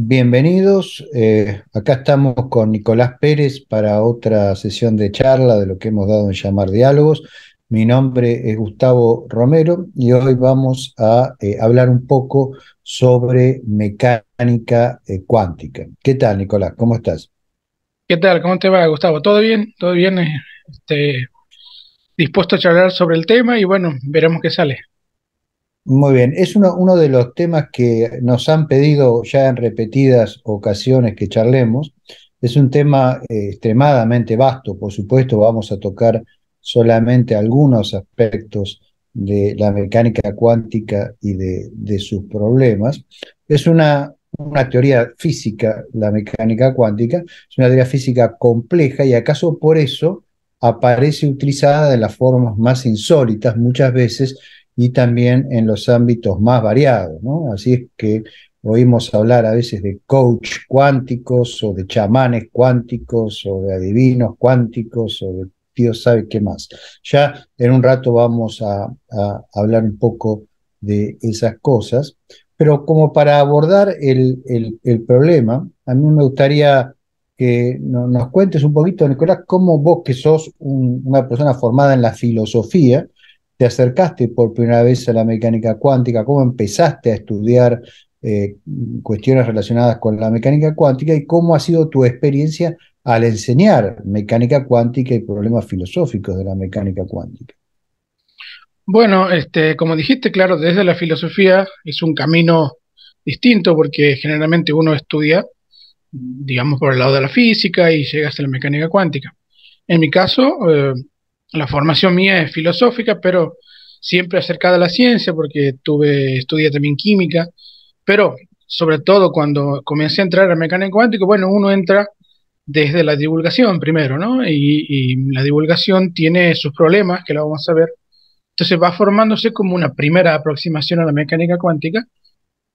bienvenidos. Eh, acá estamos con Nicolás Pérez para otra sesión de charla de lo que hemos dado en llamar diálogos. Mi nombre es Gustavo Romero y hoy vamos a eh, hablar un poco sobre mecánica eh, cuántica. ¿Qué tal, Nicolás? ¿Cómo estás? ¿Qué tal? ¿Cómo te va, Gustavo? ¿Todo bien? ¿Todo bien? Este, dispuesto a charlar sobre el tema y bueno, veremos qué sale. Muy bien, es uno, de los temas que nos han pedido ya en repetidas ocasiones que charlemos. Es un tema eh, extremadamente vasto, por supuesto, vamos a tocar solamente algunos aspectos de la mecánica cuántica y de, de sus problemas. Es una, una teoría física, la mecánica cuántica, es una teoría física compleja y acaso por eso aparece utilizada de las formas más insólitas muchas veces y también en los ámbitos más variados. ¿no? Así es que oímos hablar a veces de coach cuánticos o de chamanes cuánticos o de adivinos cuánticos o de Dios sabe qué más. Ya en un rato vamos a, hablar un poco de esas cosas, pero como para abordar el, el, problema, a mí me gustaría que nos cuentes un poquito, Nicolás, cómo vos que sos una persona formada en la filosofía, te acercaste por primera vez a la mecánica cuántica, cómo empezaste a estudiar eh, cuestiones relacionadas con la mecánica cuántica y cómo ha sido tu experiencia al enseñar mecánica cuántica y problemas filosóficos de la mecánica cuántica. Bueno, este, como dijiste, claro, desde la filosofía es un camino distinto porque generalmente uno estudia, digamos, por el lado de la física y llega a la mecánica cuántica. En mi caso, eh, la formación mía es filosófica, pero siempre acercada a la ciencia, porque tuve, estudié también química, pero sobre todo cuando comencé a entrar a mecánica cuántica, bueno, uno entra desde la divulgación primero, ¿no? Y, la divulgación tiene sus problemas, que lo vamos a ver. Entonces va formándose como una primera aproximación a la mecánica cuántica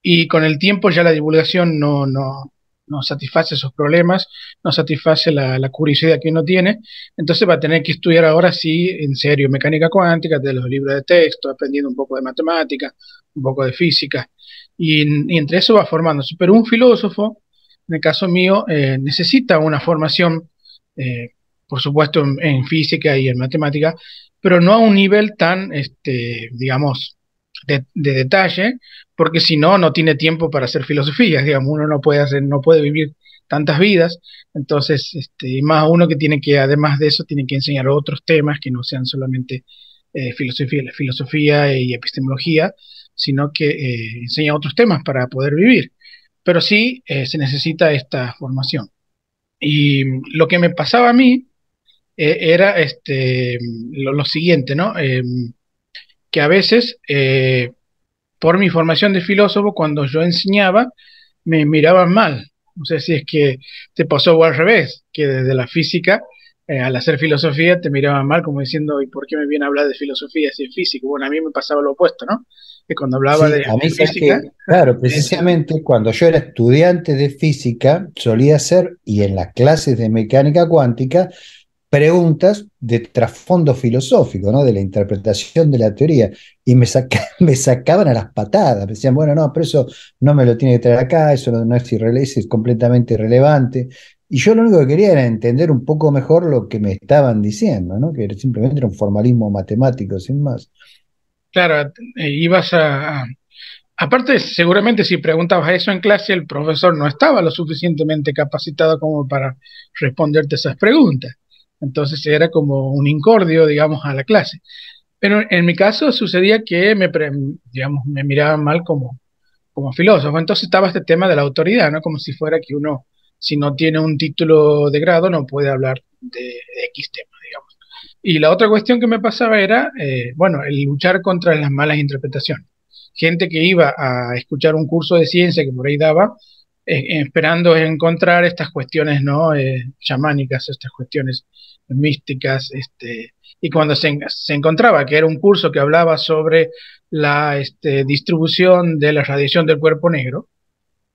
y con el tiempo ya la divulgación no, no, no satisface esos problemas, no satisface la, curiosidad que uno tiene, entonces va a tener que estudiar ahora sí, en serio, mecánica cuántica, de los libros de texto, aprendiendo un poco de matemática, un poco de física, y, entre eso va formándose. Pero un filósofo, en el caso mío, eh, necesita una formación, eh, por supuesto, en, física y en matemática, pero no a un nivel tan, este, digamos, de detalle porque si no, no tiene tiempo para hacer filosofía, digamos, uno no puede, hacer, no puede vivir tantas vidas, entonces, este, más uno que tiene que, además de eso, tiene que enseñar otros temas que no sean solamente eh, filosofía, filosofía y epistemología, sino que eh, enseña otros temas para poder vivir. Pero sí eh, se necesita esta formación. Y lo que me pasaba a mí era este, lo, siguiente, ¿no? Em, que a veces por mi formación de filósofo, cuando yo enseñaba, me miraban mal. No sé si es que te pasó al revés, que desde la física, eh, al hacer filosofía, te miraban mal como diciendo, ¿y por qué me viene a hablar de filosofía si es físico? Bueno, a mí me pasaba lo opuesto, ¿no? Que cuando hablaba de, a mí física... claro, precisamente cuando yo era estudiante de física, solía ser, y en las clases de mecánica cuántica, preguntas de trasfondo filosófico, ¿no? de la interpretación de la teoría, y me, me sacaban a las patadas, me decían, bueno, no, pero eso no me lo tiene que traer acá, eso no, es, irrelevante, es completamente irrelevante. Y yo lo único que quería era entender un poco mejor lo que me estaban diciendo, ¿no? que simplemente era un formalismo matemático, sin más. Claro, eh, ibas a... Aparte, seguramente si preguntabas eso en clase, el profesor no estaba lo suficientemente capacitado como para responderte esas preguntas. Entonces era como un incordio, digamos, a la clase. Pero en mi caso sucedía que me, miraban mal como, filósofo. Entonces estaba este tema de la autoridad, ¿no? Como si fuera que uno, si no tiene un título de grado, no puede hablar de, X tema, digamos. Y la otra cuestión que me pasaba era, eh, bueno, el luchar contra las malas interpretaciones. Gente que iba a escuchar un curso de ciencia que por ahí daba, eh, esperando encontrar estas cuestiones, ¿no? Eh, chamánicas, estas cuestiones místicas, este, y cuando se, encontraba que era un curso que hablaba sobre la este, distribución de la radiación del cuerpo negro,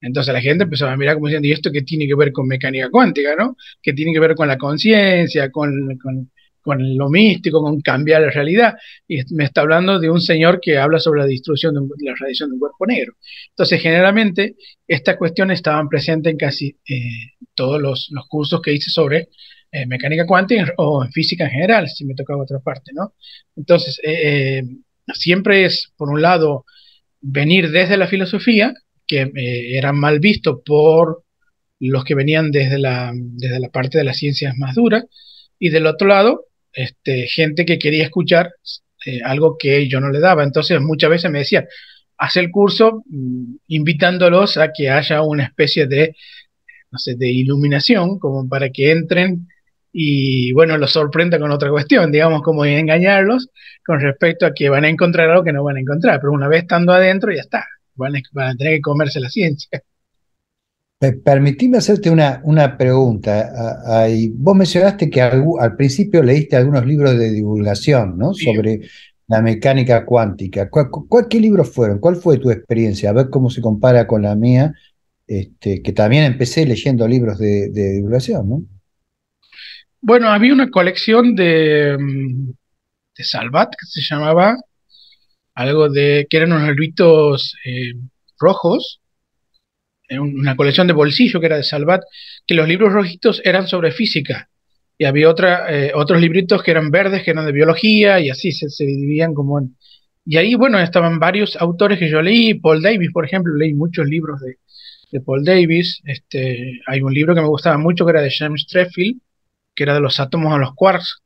entonces la gente empezaba a mirar como diciendo, ¿y esto qué tiene que ver con mecánica cuántica, no? ¿Qué tiene que ver con la conciencia, con, con, con, lo místico, con cambiar la realidad? Y me está hablando de un señor que habla sobre la distribución de, la radiación del cuerpo negro. Entonces, generalmente, estas cuestiones estaban presentes en casi eh, todos los, los cursos que hice sobre en eh, mecánica cuántica o en física en general, si me tocaba otra parte, ¿no? Entonces, eh, eh, siempre es, por un lado, venir desde la filosofía, que era mal visto por los que venían desde la, desde la parte de las ciencias más duras, y del otro lado, este, gente que quería escuchar algo que yo no le daba. Entonces, muchas veces me decían, haz el curso mm, invitándolos a que haya una especie de, no sé, de iluminación, como para que entren y bueno, los sorprenda con otra cuestión, digamos, como engañarlos con respecto a que van a encontrar algo que no van a encontrar, pero una vez estando adentro ya está, van a, van tener que comerse la ciencia. Permitime hacerte una, una pregunta. vos mencionaste que al, principio leíste algunos libros de divulgación ¿no? sobre la mecánica cuántica. ¿Cuál, cuál, qué libros fueron? ¿Cuál fue tu experiencia? A ver cómo se compara con la mía, este, que también empecé leyendo libros de divulgación. ¿no? Bueno, había una colección de, mm, de Salvat que se llamaba algo de que eran unos libritos eh, rojos, eh, una colección de bolsillo que era de Salvat, que los libros rojitos eran sobre física y había otra, eh, otros libritos que eran verdes, que eran de biología y así se, dividían como Y ahí, bueno, estaban varios autores que yo leí, Paul Davis, por ejemplo, leí muchos libros de, de Paul Davis, este, hay un libro que me gustaba mucho que era de James Treffield, que era de los átomos a los quarks,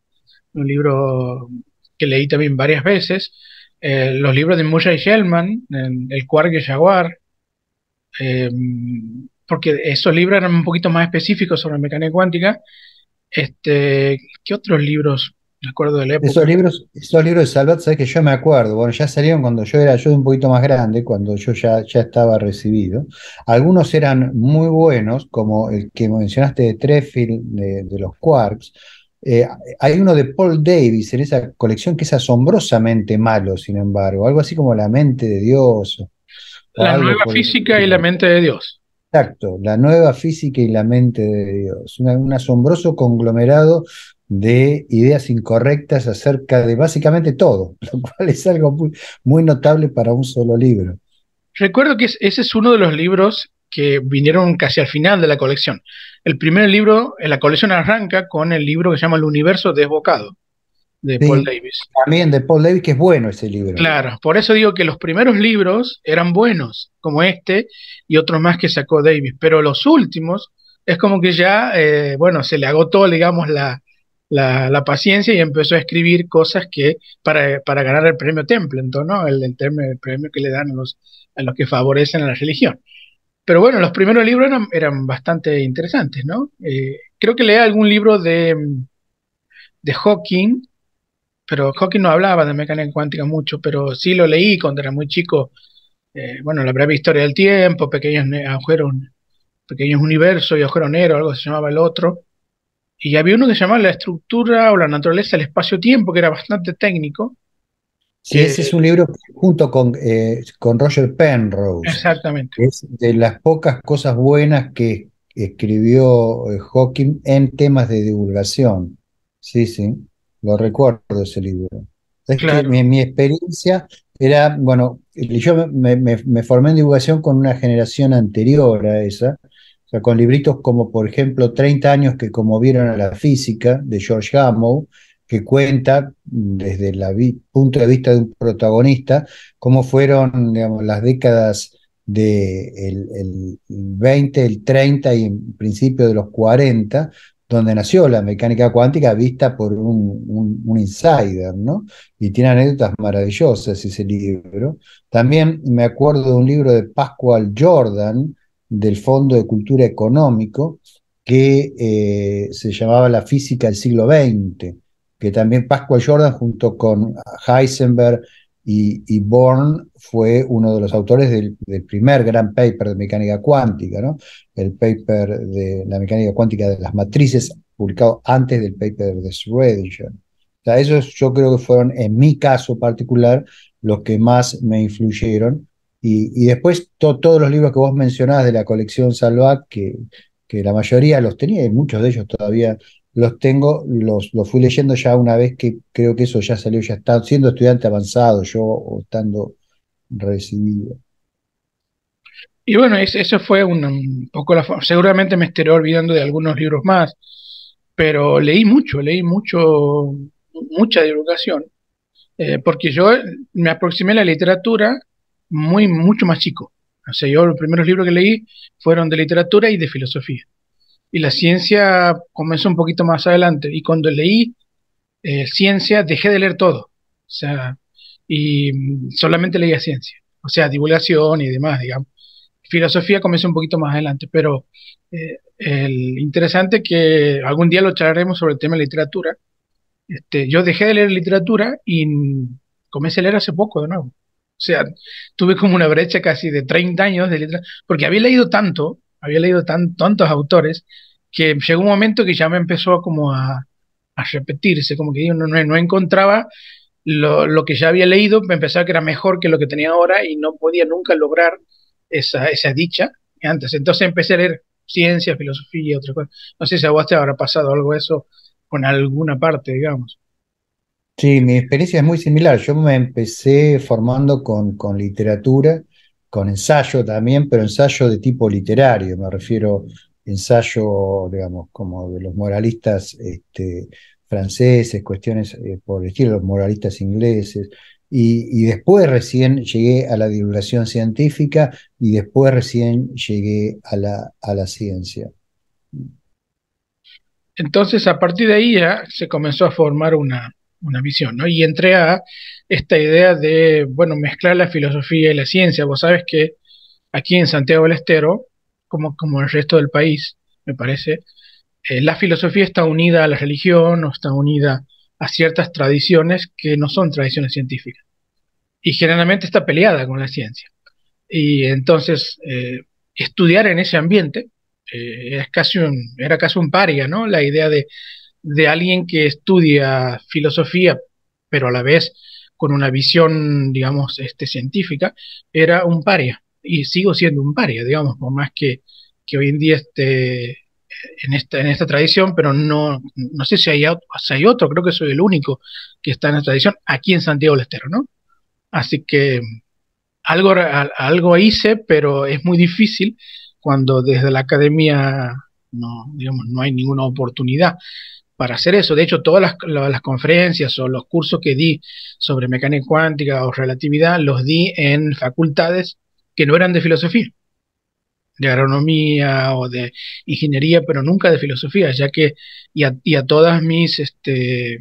un libro que leí también varias veces, eh, los libros de Murray Shellman, El Quark y el Jaguar, em, porque esos libros eran un poquito más específicos sobre mecánica cuántica. Este, ¿Qué otros libros acuerdo de Esos libros, libros de Salvat, sabes que yo me acuerdo, bueno, ya salieron cuando yo era yo un poquito más grande, cuando yo ya, ya estaba recibido. Algunos eran muy buenos, como el que mencionaste de Treffield, de, los Quarks. Eh, hay uno de Paul Davis en esa colección que es asombrosamente malo, sin embargo, algo así como La mente de Dios. La nueva física y la mente de Dios. Exacto, la nueva física y la mente de Dios. un asombroso conglomerado de ideas incorrectas acerca de básicamente todo, lo cual es algo muy, notable para un solo libro. Recuerdo que ese es uno de los libros que vinieron casi al final de la colección. El primer libro, en eh, la colección arranca con el libro que se llama El universo desbocado, de Paul Davis. También de Paul Davis, que es bueno ese libro. Claro, por eso digo que los primeros libros eran buenos, como este y otros más que sacó Davis, pero los últimos es como que ya, eh, bueno, se le agotó, digamos, la, la, paciencia y empezó a escribir cosas que para, ganar el premio Templeton, ¿no? El, el, el, premio que le dan a los, a los que favorecen a la religión. Pero bueno, los primeros libros eran, bastante interesantes, ¿no? Eh, creo que leí algún libro de, de Hawking, pero Hawking no hablaba de mecánica cuántica mucho, pero sí lo leí cuando era muy chico. Eh, bueno, la breve historia del tiempo, pequeños agujeros, pequeños universos y agujero negro, algo se llamaba el otro. Y había uno que se llamaba La estructura o la naturaleza del espacio-tiempo, que era bastante técnico. Sí, ese es un libro junto con, eh, con Roger Penrose. Exactamente. Es de las pocas cosas buenas que escribió eh, Hawking en temas de divulgación. Sí, sí, lo recuerdo ese libro. Es que mi, experiencia era, bueno, yo me, formé en divulgación con una generación anterior a esa, con libritos como, por ejemplo, 30 años que conmovieron a la física, de George Gamow, que cuenta desde el punto de vista de un protagonista cómo fueron las décadas del 20, el 30 y en principio de los 40, donde nació la mecánica cuántica vista por un, un, insider, ¿no? Y tiene anécdotas maravillosas ese libro. También me acuerdo de un libro de Pascual Jordan, del Fondo de Cultura Económico que eh, se llamaba La Física del Siglo XX, que también Pascual Jordan junto con Heisenberg y, Born fue uno de los autores del, primer gran paper de mecánica cuántica, ¿no? el paper de la mecánica cuántica de las matrices publicado antes del paper de Schrödinger. O sea, esos yo creo que fueron, en mi caso particular, los que más me influyeron y, después todos los libros que vos mencionabas de la colección Salvac, que, la mayoría los tenía y muchos de ellos todavía los tengo, los, fui leyendo ya una vez que creo que eso ya salió, ya está siendo estudiante avanzado yo estando recibido. Y bueno, eso fue un, poco la... Seguramente me estaré olvidando de algunos libros más, pero leí mucho, leí mucho, mucha divulgación, eh, porque yo me aproximé a la literatura muy, mucho más chico. O sea, yo los primeros libros que leí fueron de literatura y de filosofía. Y la ciencia comenzó un poquito más adelante. Y cuando leí eh, ciencia, dejé de leer todo. O sea, y solamente leía ciencia. O sea, divulgación y demás, digamos. Filosofía comenzó un poquito más adelante, pero eh, el interesante que algún día lo charlaremos sobre el tema de literatura. Este, yo dejé de leer literatura y comencé a leer hace poco de nuevo. O sea, tuve como una brecha casi de 30 años de letra porque había leído tanto, había leído tantos autores, que llegó un momento que ya me empezó como a, repetirse, como que yo no, encontraba lo, que ya había leído, me empezaba que era mejor que lo que tenía ahora y no podía nunca lograr esa, esa dicha antes. Entonces empecé a leer ciencia, filosofía y otras cosas. No sé si a vos te habrá pasado algo eso con alguna parte, digamos. Sí, mi experiencia es muy similar. Yo me empecé formando con, con literatura, con ensayo también, pero ensayo de tipo literario, me refiero ensayo, digamos, como de los moralistas este, franceses, cuestiones eh, por decir los moralistas ingleses, y, después recién llegué a la divulgación científica y después recién llegué a la, a la ciencia. Entonces, a partir de ahí ya se comenzó a formar una, una visión, ¿no? Y entré a esta idea de, bueno, mezclar la filosofía y la ciencia. Vos sabes que aquí en Santiago del Estero, como, como el resto del país, me parece, eh, la filosofía está unida a la religión o está unida a ciertas tradiciones que no son tradiciones científicas. Y generalmente está peleada con la ciencia. Y entonces, eh, estudiar en ese ambiente eh, es casi un, era casi un paria, ¿no? La idea de de alguien que estudia filosofía, pero a la vez con una visión, digamos, este, científica, era un paria. Y sigo siendo un paria, digamos, por más que, que hoy en día esté en esta, en esta tradición, pero no, no sé si hay, hay otro, creo que soy el único que está en esta tradición aquí en Santiago del Estero, ¿no? Así que algo, algo hice, pero es muy difícil cuando desde la academia no, digamos, no hay ninguna oportunidad para hacer eso. De hecho, todas las, conferencias o los cursos que di sobre mecánica cuántica o relatividad los di en facultades que no eran de filosofía, de agronomía o de ingeniería, pero nunca de filosofía, ya que y a, todas mis este,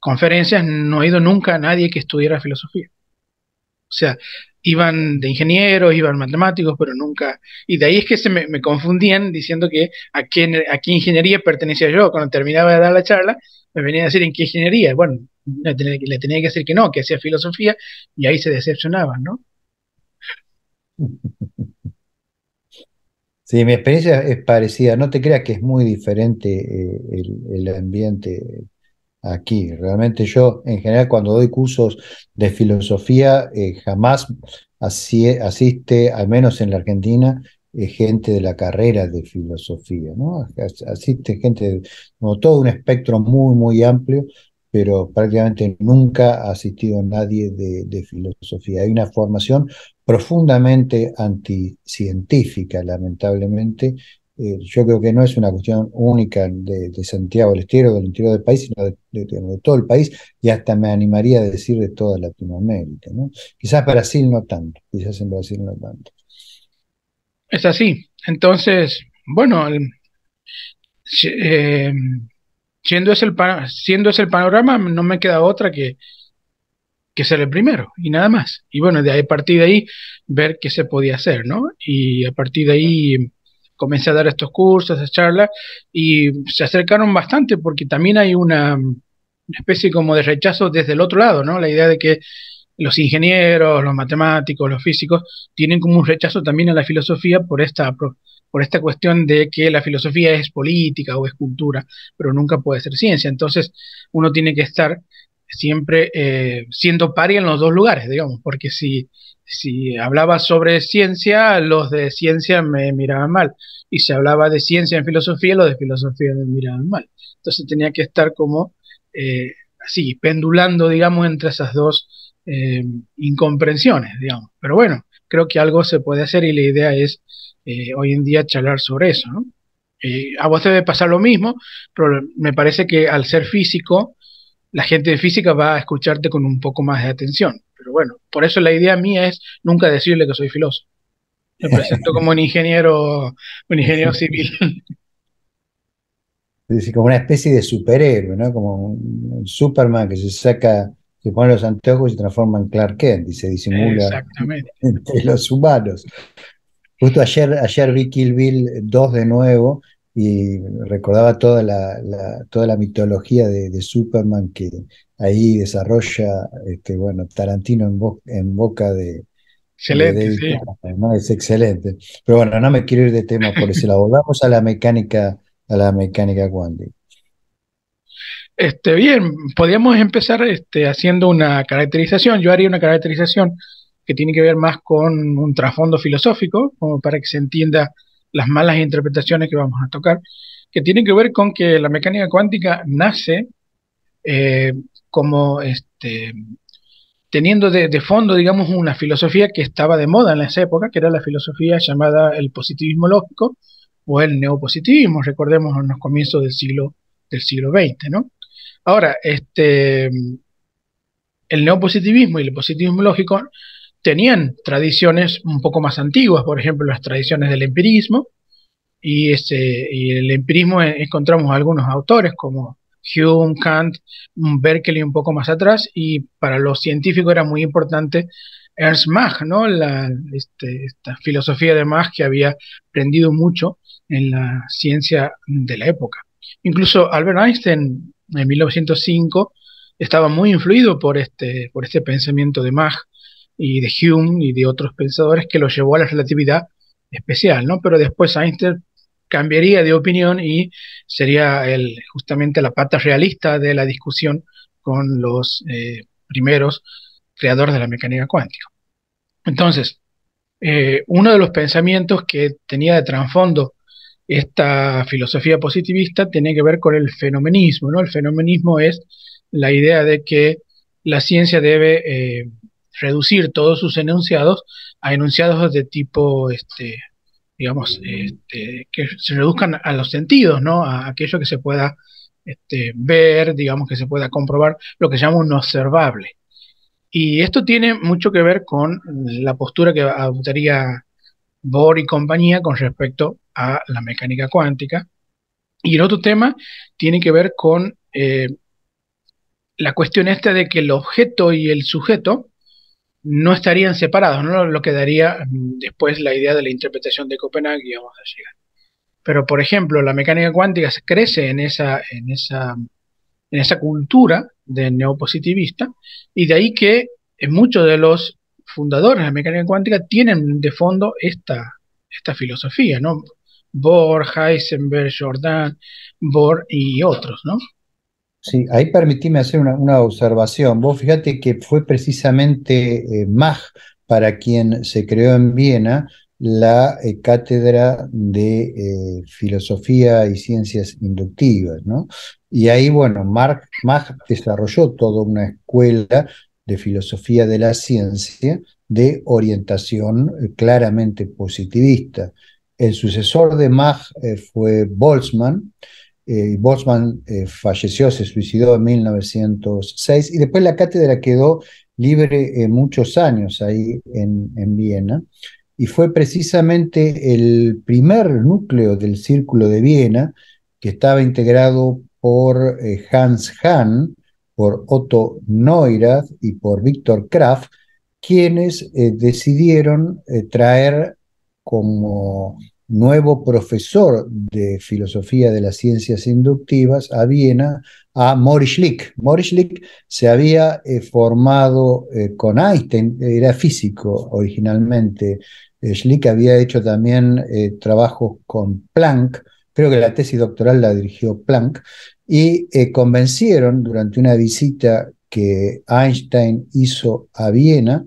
conferencias no ha ido nunca a nadie que estudiara filosofía. O sea, iban de ingenieros, iban matemáticos, pero nunca... Y de ahí es que se me, confundían diciendo que a qué, a ingeniería pertenecía yo. Cuando terminaba de dar la charla, me venían a decir en qué ingeniería. Bueno, le tenía, que decir que no, que hacía filosofía, y ahí se decepcionaban, ¿no? Sí, mi experiencia es parecida. No te creas que es muy diferente eh, el, el, ambiente aquí. Realmente yo, en general, cuando doy cursos de filosofía, eh, jamás asiste, al menos en la Argentina, eh, gente de la carrera de filosofía, ¿no? Asiste gente, de todo un espectro muy, muy amplio, pero prácticamente nunca ha asistido nadie de, de filosofía. Hay una formación profundamente anticientífica, lamentablemente, eh, yo creo que no es una cuestión única de, Santiago del Estero, del interior del país, sino de, todo el país, y hasta me animaría a decir de toda Latinoamérica. ¿no? Quizás Brasil no tanto, quizás en Brasil no tanto. Es así. Entonces, bueno, eh, siendo, ese el, siendo el panorama, no me queda otra que, que ser el primero y nada más. Y bueno, de, a partir de ahí ver qué se podía hacer, ¿no? Y a partir de ahí comencé a dar estos cursos, a charlas, y se acercaron bastante porque también hay una, especie como de rechazo desde el otro lado, ¿no? La idea de que los ingenieros, los matemáticos, los físicos, tienen como un rechazo también a la filosofía por esta, por esta cuestión de que la filosofía es política o es cultura, pero nunca puede ser ciencia. Entonces, uno tiene que estar siempre eh, siendo pari en los dos lugares, digamos, porque si, si hablaba sobre ciencia, los de ciencia me miraban mal, y si hablaba de ciencia en filosofía, los de filosofía me miraban mal. Entonces tenía que estar como eh, así, pendulando, digamos, entre esas dos eh, incomprensiones, digamos. Pero bueno, creo que algo se puede hacer y la idea es hoy en día charlar sobre eso, a vos te debe pasar lo mismo, pero me parece que al ser físico, la gente de física va a escucharte con un poco más de atención. Pero bueno, por eso la idea mía es nunca decirle que soy filósofo. Me presento como un ingeniero, un ingeniero civil. Es como una especie de superhéroe, ¿no? Como un Superman que se saca, se pone los anteojos y se transforma en Clark Kent y se disimula entre los humanos. Justo ayer, ayer vi Kill Bill 2 de nuevo y recordaba toda la, toda la mitología de, Superman que ahí desarrolla este, bueno, Tarantino en, boca de... Excelente, sí. Es excelente. Pero bueno, no me quiero ir de tema por eso la a la mecánica, a la mecánica cuántica. Este, bien, podríamos empezar este, haciendo una caracterización. Yo haría una caracterización que tiene que ver más con un trasfondo filosófico, como para que se entienda las malas interpretaciones que vamos a tocar, que tienen que ver con que la mecánica cuántica nace eh, como este, teniendo de, fondo, digamos, una filosofía que estaba de moda en esa época, que era la filosofía llamada el positivismo lógico o el neopositivismo, recordemos en los comienzos del siglo, del siglo XX, ¿no? Ahora, este, el neopositivismo y el positivismo lógico tenían tradiciones un poco más antiguas, por ejemplo, las tradiciones del empirismo, y, en este, el empirismo eh, encontramos algunos autores como Hume, Kant, Berkeley un poco más atrás, y para los científicos era muy importante Ernst Mach, ¿no? La, este, esta filosofía de Mach que había aprendido mucho en la ciencia de la época. Incluso Albert Einstein en 1905 estaba muy influido por este, por este pensamiento de Mach y de Hume y de otros pensadores que lo llevó a la relatividad especial, ¿no? Pero después Einstein cambiaría de opinión y sería el, justamente la pata realista de la discusión con los eh, primeros creadores de la mecánica cuántica. Entonces, eh, uno de los pensamientos que tenía de trasfondo esta filosofía positivista tiene que ver con el fenomenismo, ¿no? El fenomenismo es la idea de que la ciencia debe eh, reducir todos sus enunciados a enunciados de tipo, este, digamos, este, que se reduzcan a los sentidos, ¿no? A aquello que se pueda este, ver, digamos, que se pueda comprobar, lo que llama un observable. Y esto tiene mucho que ver con la postura que adoptaría Bohr y compañía con respecto a la mecánica cuántica. Y el otro tema tiene que ver con eh, la cuestión esta de que el objeto y el sujeto no estarían separados, ¿no? lo que daría mm, después la idea de la interpretación de Copenhague y vamos a llegar. Pero, por ejemplo, la mecánica cuántica crece en esa, en esa, en esa cultura de neopositivista y de ahí que eh, muchos de los fundadores de la mecánica cuántica tienen de fondo esta, esta filosofía, ¿no? Bohr, Heisenberg, Jordan, Bohr y otros, ¿no? Sí, ahí permitime hacer una, observación. Vos fíjate que fue precisamente eh, Mach para quien se creó en Viena la eh, cátedra de eh, filosofía y ciencias inductivas, ¿no? Y ahí, bueno, Mach desarrolló toda una escuela de filosofía de la ciencia de orientación claramente positivista. El sucesor de Mach fue Boltzmann, eh, Bosman eh, falleció, se suicidó en 1906 y después la cátedra quedó libre eh, muchos años ahí en, Viena y fue precisamente el primer núcleo del Círculo de Viena que estaba integrado por Hans Hahn, por Otto Neurath y por Víctor Kraft, quienes decidieron traer como nuevo profesor de filosofía de las ciencias inductivas a Viena, a Moritz Schlick. Moritz Schlick se había eh, formado eh, con Einstein, era físico originalmente. Eh, Schlick había hecho también trabajos con Planck, creo que la tesis doctoral la dirigió Planck, y convencieron durante una visita que Einstein hizo a Viena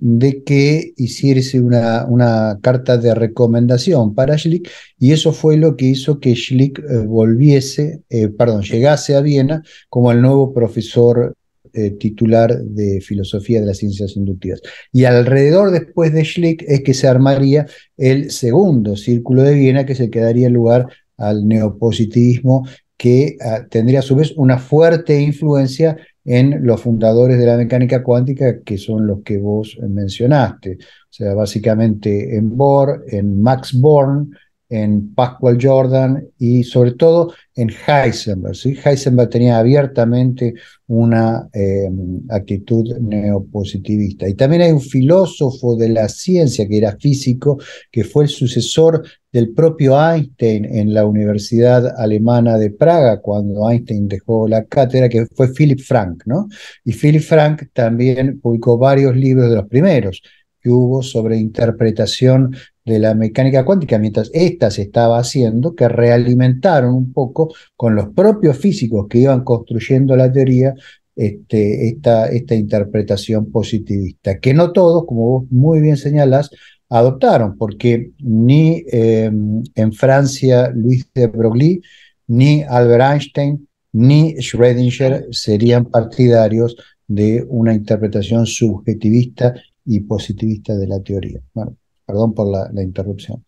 de que hiciese una, una, carta de recomendación para Schlick y eso fue lo que hizo que Schlick eh, volviese, eh, perdón, llegase a Viena como el nuevo profesor eh, titular de Filosofía de las Ciencias Inductivas. Y alrededor después de Schlick es que se armaría el segundo círculo de Viena que se quedaría lugar al neopositivismo que ah, tendría a su vez una fuerte influencia en los fundadores de la mecánica cuántica, que son los que vos mencionaste. O sea, básicamente en Bohr, en Max Born, en Pascual Jordan y sobre todo en Heisenberg. Heisenberg tenía abiertamente una em, actitud neopositivista. Y también hay un filósofo de la ciencia que era físico, que fue el sucesor del propio Einstein en la Universidad Alemana de Praga, cuando Einstein dejó la cátedra, que fue Philip Frank. ¿no? Y Philip Frank también publicó varios libros de los primeros que hubo sobre interpretación de la mecánica cuántica mientras ésta se estaba haciendo, que realimentaron un poco con los propios físicos que iban construyendo la teoría este, esta, esta interpretación positivista, que no todos, como vos muy bien señalas adoptaron, porque ni em, en Francia Luis de Broglie, ni Albert Einstein, ni Schrödinger serían partidarios de una interpretación subjetivista y positivista de la teoría. Bueno, perdón por la, interrupción.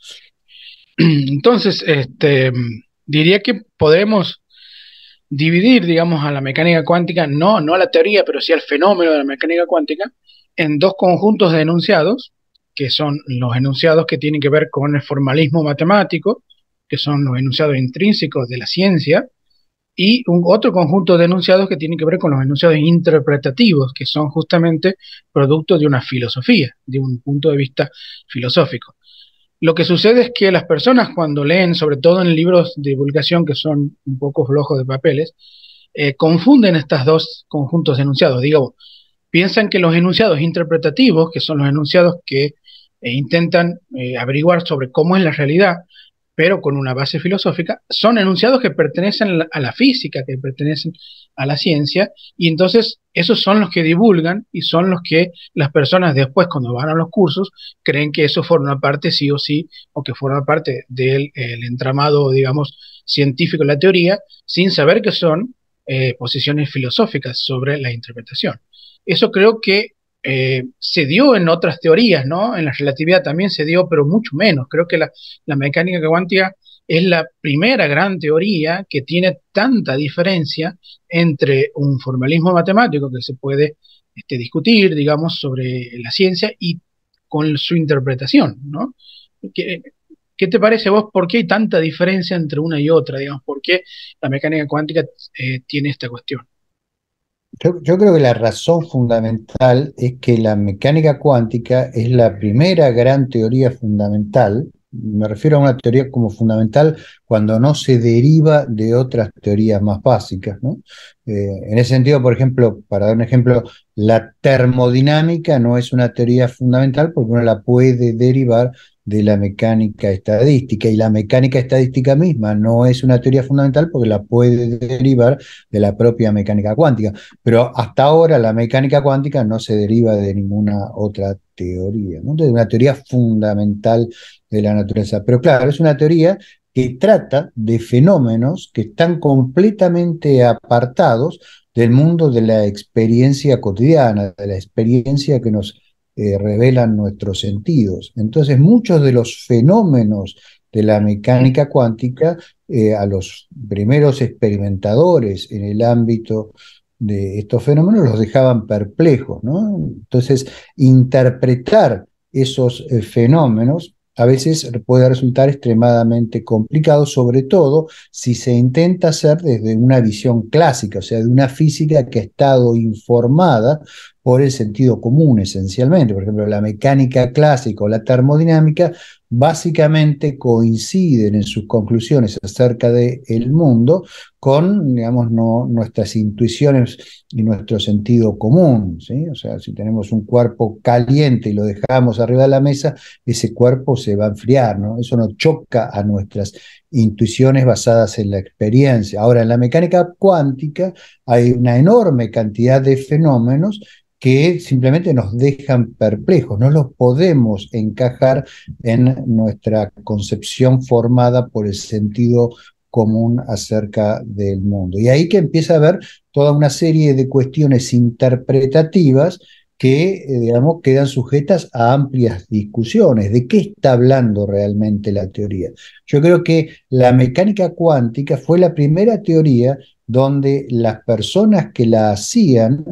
Entonces, este, diría que podemos dividir, digamos, a la mecánica cuántica, no, no a la teoría, pero sí al fenómeno de la mecánica cuántica, en dos conjuntos de enunciados, que son los enunciados que tienen que ver con el formalismo matemático, que son los enunciados intrínsecos de la ciencia, y un otro conjunto de enunciados que tiene que ver con los enunciados interpretativos, que son justamente producto de una filosofía, de un punto de vista filosófico. Lo que sucede es que las personas cuando leen, sobre todo en libros de divulgación que son un poco flojos de papeles, eh, confunden estos dos conjuntos de enunciados. digo piensan que los enunciados interpretativos, que son los enunciados que eh, intentan eh, averiguar sobre cómo es la realidad, pero con una base filosófica, son enunciados que pertenecen a la física, que pertenecen a la ciencia, y entonces esos son los que divulgan y son los que las personas después, cuando van a los cursos, creen que eso forma parte sí o sí, o que forma parte del entramado, digamos, científico de la teoría, sin saber que son eh, posiciones filosóficas sobre la interpretación. Eso creo que eh, se dio en otras teorías, ¿no? En la relatividad también se dio, pero mucho menos. Creo que la, mecánica cuántica es la primera gran teoría que tiene tanta diferencia entre un formalismo matemático que se puede este, discutir, digamos, sobre la ciencia y con su interpretación, ¿no? ¿Qué, te parece vos? ¿Por qué hay tanta diferencia entre una y otra? Digamos, ¿por qué la mecánica cuántica eh, tiene esta cuestión? Yo, creo que la razón fundamental es que la mecánica cuántica es la primera gran teoría fundamental. Me refiero a una teoría como fundamental cuando no se deriva de otras teorías más básicas. Eh, en ese sentido, por ejemplo, para dar un ejemplo, la termodinámica no es una teoría fundamental porque uno la puede derivar de la mecánica estadística y la mecánica estadística misma no es una teoría fundamental porque la puede derivar de la propia mecánica cuántica, pero hasta ahora la mecánica cuántica no se deriva de ninguna otra teoría, ¿no? una teoría fundamental de la naturaleza, pero claro, es una teoría que trata de fenómenos que están completamente apartados del mundo de la experiencia cotidiana, de la experiencia que nos eh, revelan nuestros sentidos. Entonces, muchos de los fenómenos de la mecánica cuántica eh, a los primeros experimentadores en el ámbito de estos fenómenos los dejaban perplejos. ¿no? Entonces, interpretar esos eh, fenómenos a veces puede resultar extremadamente complicado, sobre todo si se intenta hacer desde una visión clásica, o sea, de una física que ha estado informada por el sentido común esencialmente. Por ejemplo, la mecánica clásica o la termodinámica básicamente coinciden en sus conclusiones acerca del mundo con, digamos, no, nuestras intuiciones y nuestro sentido común. O sea, si tenemos un cuerpo caliente y lo dejamos arriba de la mesa, ese cuerpo se va a enfriar, ¿no? Eso nos choca a nuestras intuiciones basadas en la experiencia. Ahora, en la mecánica cuántica hay una enorme cantidad de fenómenos que simplemente nos dejan perplejos, no los podemos encajar en nuestra concepción formada por el sentido común acerca del mundo. Y ahí que empieza a haber toda una serie de cuestiones interpretativas que, eh, digamos, quedan sujetas a amplias discusiones. ¿De qué está hablando realmente la teoría? Yo creo que la mecánica cuántica fue la primera teoría donde las personas que la hacían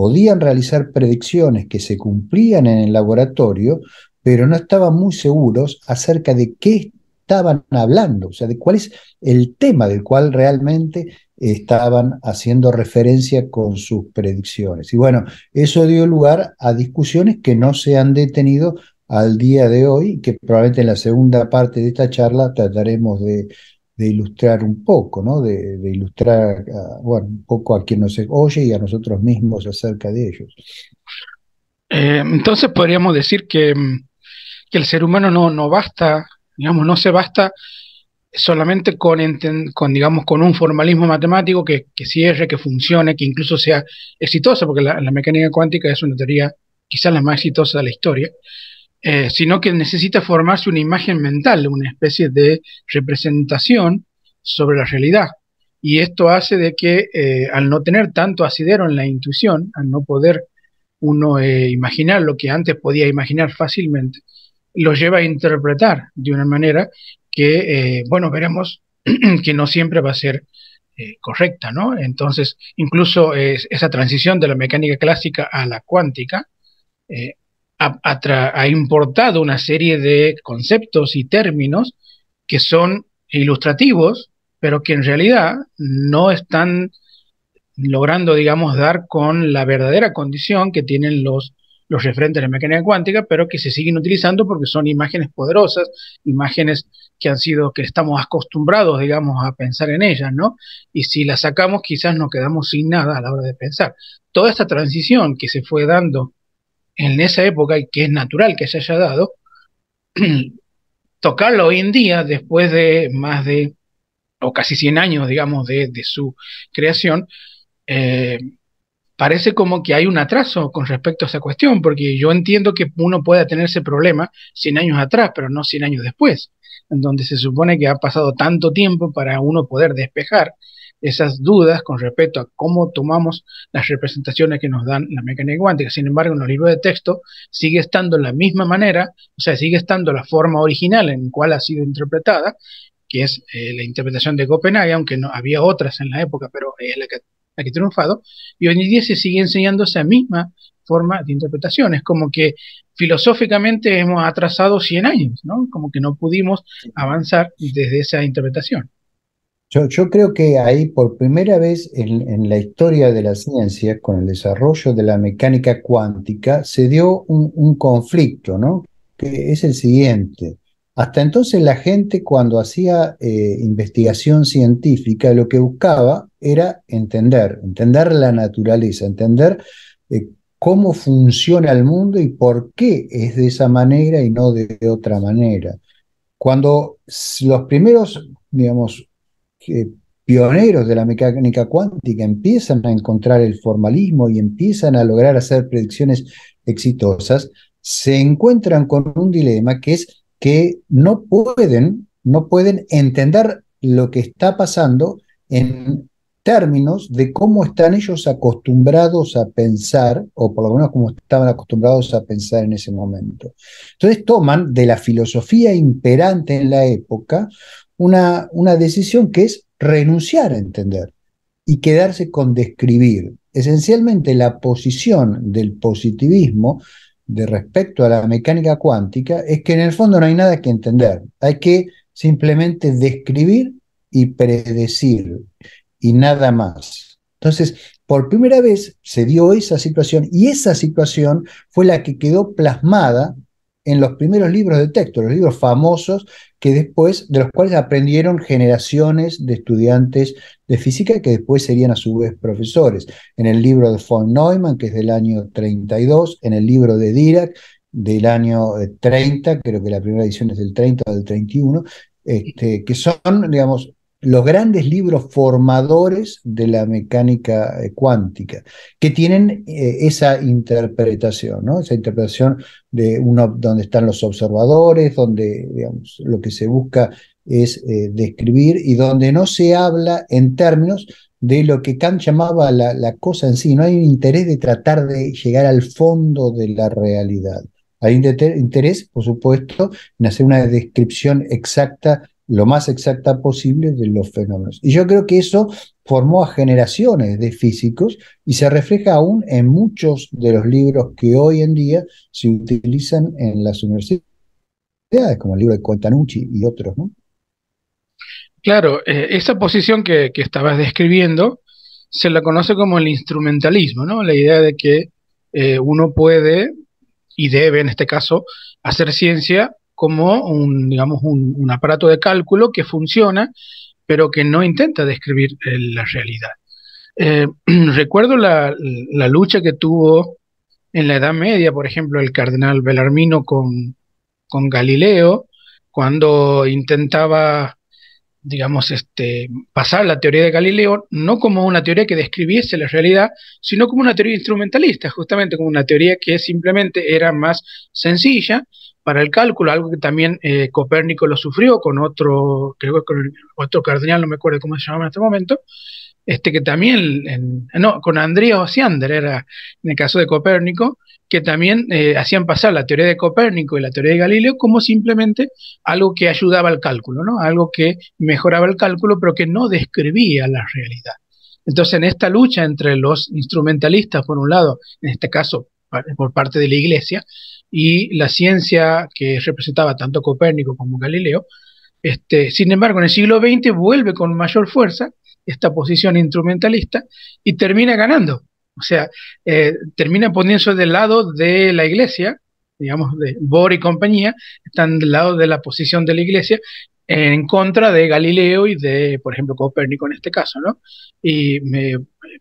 podían realizar predicciones que se cumplían en el laboratorio, pero no estaban muy seguros acerca de qué estaban hablando, o sea, de cuál es el tema del cual realmente estaban haciendo referencia con sus predicciones. Y bueno, eso dio lugar a discusiones que no se han detenido al día de hoy, que probablemente en la segunda parte de esta charla trataremos de, de ilustrar un poco, ¿no? de, ilustrar bueno, un poco a quien nos oye y a nosotros mismos acerca de ellos. Eh, entonces podríamos decir que, mm, el ser humano no, basta, digamos, no se basta solamente con, con, digamos, con un formalismo matemático que, que, cierre, que funcione, que incluso sea exitoso, porque la, la mecánica cuántica es una teoría quizás la más exitosa de la historia, eh, sino que necesita formarse una imagen mental, una especie de representación sobre la realidad. Y esto hace de que eh, al no tener tanto asidero en la intuición, al no poder uno eh, imaginar lo que antes podía imaginar fácilmente, lo lleva a interpretar de una manera que, bueno, veremos que no siempre va a ser correcta, ¿no? Entonces, incluso esa transición de la mecánica clásica a la cuántica, ha, importado una serie de conceptos y términos que son ilustrativos, pero que en realidad no están logrando, digamos, dar con la verdadera condición que tienen los, los referentes de la mecánica cuántica, pero que se siguen utilizando porque son imágenes poderosas, imágenes que han sido, que estamos acostumbrados, digamos, a pensar en ellas, ¿no? Y si las sacamos, quizás nos quedamos sin nada a la hora de pensar. Toda esta transición que se fue dando en esa época, y que es natural que se haya dado, tocarlo hoy en día, después de más de, o casi 100 años, digamos, de, su creación, eh, parece como que hay un atraso con respecto a esa cuestión, porque yo entiendo que uno pueda tener ese problema 100 años atrás, pero no 100 años después, en donde se supone que ha pasado tanto tiempo para uno poder despejar esas dudas con respecto a cómo tomamos las representaciones que nos dan la mecánica cuántica. Sin embargo, en los libros de texto sigue estando la misma manera, o sea, sigue estando la forma original en cual ha sido interpretada, que es eh, la interpretación de Copenhague, aunque no, había otras en la época, pero es la que, la ha triunfado, y hoy en día se sigue enseñando esa misma forma de interpretación. Es como que filosóficamente hemos atrasado 100 años, ¿no? Como que no pudimos avanzar desde esa interpretación. Yo, creo que ahí por primera vez en, la historia de la ciencia, con el desarrollo de la mecánica cuántica, se dio un, conflicto, ¿no? Que es el siguiente. Hasta entonces la gente cuando hacía eh, investigación científica lo que buscaba era entender, entender la naturaleza, entender eh, cómo funciona el mundo y por qué es de esa manera y no de otra manera. Cuando los primeros, digamos, eh, pioneros de la mecánica cuántica empiezan a encontrar el formalismo y empiezan a lograr hacer predicciones exitosas, se encuentran con un dilema que es que no pueden, no pueden entender lo que está pasando en términos de cómo están ellos acostumbrados a pensar, o por lo menos cómo estaban acostumbrados a pensar en ese momento. Entonces toman de la filosofía imperante en la época una, decisión que es renunciar a entender y quedarse con describir. Esencialmente la posición del positivismo de respecto a la mecánica cuántica es que en el fondo no hay nada que entender, hay que simplemente describir y predecir y nada más. Entonces, por primera vez se dio esa situación y esa situación fue la que quedó plasmada en los primeros libros de texto, los libros famosos que después, de los cuales aprendieron generaciones de estudiantes de física que después serían a su vez profesores. En el libro de von Neumann, que es del año 32, en el libro de Dirac, del año 30, eh, creo que la primera edición es del 30 o del 31, este, que son, digamos, los grandes libros formadores de la mecánica eh, cuántica, que tienen eh, esa interpretación, ¿no? esa interpretación de uno, donde están los observadores, donde digamos, lo que se busca es eh, describir y donde no se habla en términos de lo que Kant llamaba la, la cosa en sí, no hay un interés de tratar de llegar al fondo de la realidad. Hay interés, por supuesto, en hacer una descripción exacta lo más exacta posible de los fenómenos. Y yo creo que eso formó a generaciones de físicos y se refleja aún en muchos de los libros que hoy en día se utilizan en las universidades, como el libro de Cuentanucci y otros. Claro, eh, esa posición que, estabas describiendo se la conoce como el instrumentalismo, ¿no? la idea de que eh, uno puede y debe, en este caso, hacer ciencia como un, digamos, un, aparato de cálculo que funciona, pero que no intenta describir eh, la realidad. Eh, recuerdo la, lucha que tuvo en la Edad Media, por ejemplo, el cardenal Belarmino con, con Galileo, cuando intentaba digamos, este, pasar la teoría de Galileo no como una teoría que describiese la realidad, sino como una teoría instrumentalista, justamente como una teoría que simplemente era más sencilla para el cálculo, algo que también eh, Copérnico lo sufrió con otro, creo que con otro cardenal, no me acuerdo cómo se llamaba en este momento, este que también, no, con Andrés Osiander era en el caso de Copérnico, que también eh, hacían pasar la teoría de Copérnico y la teoría de Galileo como simplemente algo que ayudaba al cálculo, ¿no? algo que mejoraba el cálculo, pero que no describía la realidad. Entonces, en esta lucha entre los instrumentalistas, por un lado, en este caso por parte de la Iglesia, y la ciencia que representaba tanto Copérnico como Galileo. Este, sin embargo, en el siglo XX vuelve con mayor fuerza esta posición instrumentalista y termina ganando. O sea, eh, termina poniéndose del lado de la iglesia, digamos, de Bohr y compañía, están del lado de la posición de la iglesia en contra de Galileo y de, por ejemplo, Copérnico en este caso, ¿no? Y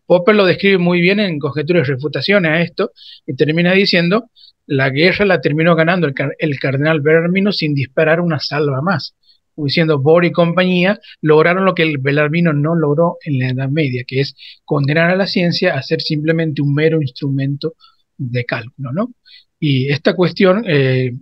Popper lo describe muy bien en Conjeturas y Refutaciones a esto, y termina diciendo la guerra la terminó ganando el, cardenal Bellarmino sin disparar una salva más. Diciendo Bor y compañía lograron lo que el Bellarmino no logró en la Edad Media, que es condenar a la ciencia a ser simplemente un mero instrumento de cálculo. ¿no? Y esta cuestión, eh,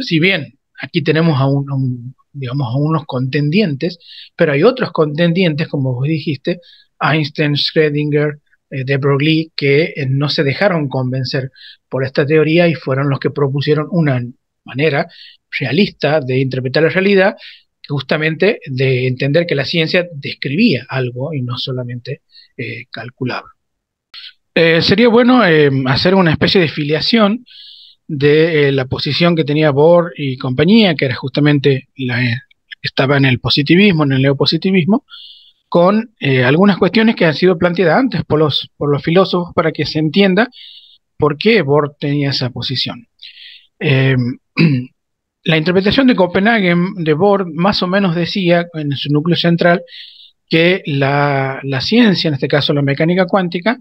si bien aquí tenemos a a unos contendientes, pero hay otros contendientes, como vos dijiste, Einstein, Schrödinger, eh, de Broglie que eh, no se dejaron convencer por esta teoría y fueron los que propusieron una manera realista de interpretar la realidad, justamente de entender que la ciencia describía algo y no solamente eh, calculaba. sería bueno hacer una especie de filiación de la posición que tenía Bohr y compañía, que era justamente la, estaba en el positivismo, en el neopositivismo, con eh, algunas cuestiones que han sido planteadas antes por los, por los filósofos para que se entienda por qué Bohr tenía esa posición. Eh, la interpretación de Copenhague de Bohr más o menos decía en su núcleo central que la, ciencia, en este caso la mecánica cuántica,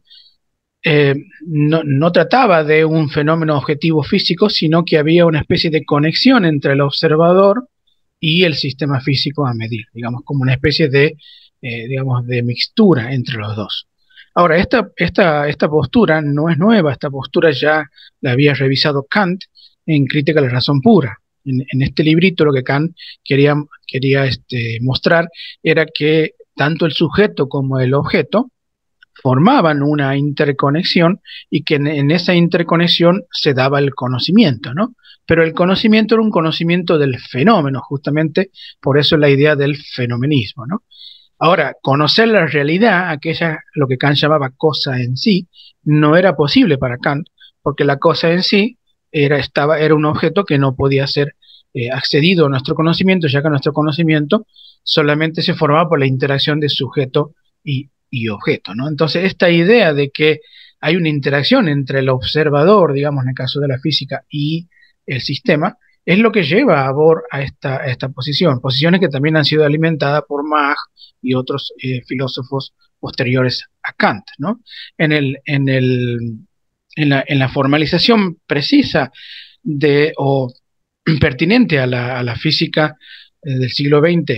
eh, no, trataba de un fenómeno objetivo físico, sino que había una especie de conexión entre el observador y el sistema físico a medir, digamos, como una especie de eh, digamos, de mixtura entre los dos. Ahora, esta, postura no es nueva, esta postura ya la había revisado Kant en Crítica de la Razón Pura. En, este librito lo que Kant quería, quería este, mostrar era que tanto el sujeto como el objeto formaban una interconexión y que en, en esa interconexión se daba el conocimiento, ¿no? Pero el conocimiento era un conocimiento del fenómeno, justamente por eso la idea del fenomenismo, ¿no? Ahora, conocer la realidad, aquella, lo que Kant llamaba cosa en sí, no era posible para Kant, porque la cosa en sí era, estaba, un objeto que no podía ser eh, accedido a nuestro conocimiento, ya que nuestro conocimiento solamente se formaba por la interacción de sujeto y, y objeto. ¿no? Entonces, esta idea de que hay una interacción entre el observador, digamos en el caso de la física, y el sistema, es lo que lleva a Bohr a esta, esta posición, posiciones que también han sido alimentadas por Mach y otros eh, filósofos posteriores a Kant. En, el, en, en, la, formalización precisa de, o pertinente a la, física eh, del siglo XX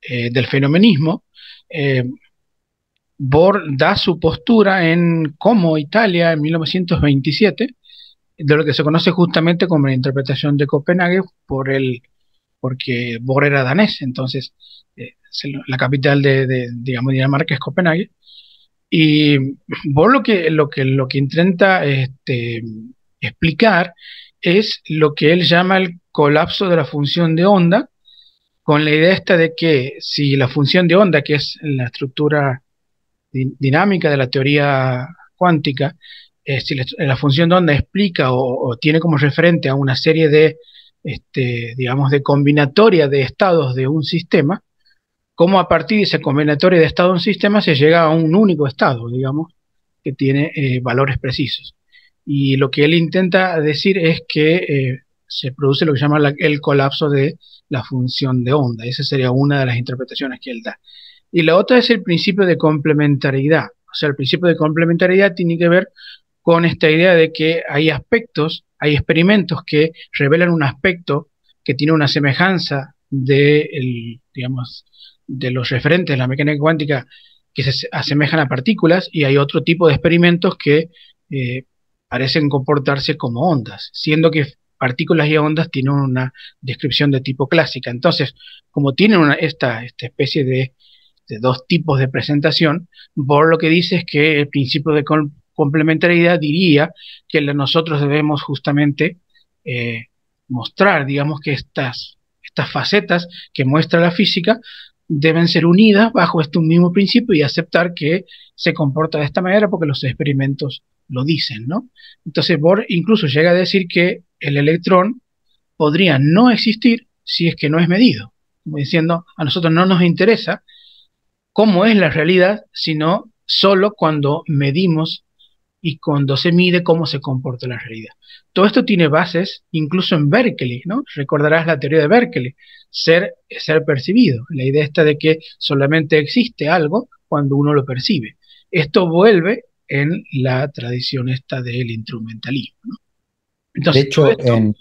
eh, del fenomenismo, Bohr da su postura en cómo Italia en 1927 de lo que se conoce justamente como la interpretación de Copenhague por el porque Bohr era danés, entonces eh, la capital de, digamos, Dinamarca es Copenhague. Y Bohr lo que, lo que, lo que intenta este, explicar es lo que él llama el colapso de la función de onda, con la idea esta de que si la función de onda, que es la estructura dinámica de la teoría cuántica, eh, si la función de onda explica o, tiene como referente a una serie de, este, digamos, de combinatoria de estados de un sistema, cómo a partir de esa combinatoria de estados de un sistema se llega a un único estado, digamos, que tiene eh, valores precisos. Y lo que él intenta decir es que eh, se produce lo que llama el colapso de la función de onda. Esa sería una de las interpretaciones que él da. Y la otra es el principio de complementariedad. O sea, el principio de complementariedad tiene que ver con esta idea de que hay aspectos, hay experimentos que revelan un aspecto que tiene una semejanza de, digamos, de los referentes de la mecánica cuántica que se asemejan a partículas y hay otro tipo de experimentos que eh, parecen comportarse como ondas, siendo que partículas y ondas tienen una descripción de tipo clásica. Entonces, como tienen una, esta, esta especie de, dos tipos de presentación, Bohr lo que dice es que el principio de, complementariedad diría que nosotros debemos justamente eh, mostrar, digamos que estas, estas facetas que muestra la física deben ser unidas bajo este mismo principio y aceptar que se comporta de esta manera porque los experimentos lo dicen, ¿no? Entonces Bohr incluso llega a decir que el electrón podría no existir si es que no es medido, como diciendo, a nosotros no nos interesa cómo es la realidad, sino solo cuando medimos y cuando se mide cómo se comporta la realidad. Todo esto tiene bases incluso en Berkeley, ¿no? Recordarás la teoría de Berkeley, ser, ser percibido, la idea está de que solamente existe algo cuando uno lo percibe. Esto vuelve en la tradición esta del instrumentalismo. de hecho, en,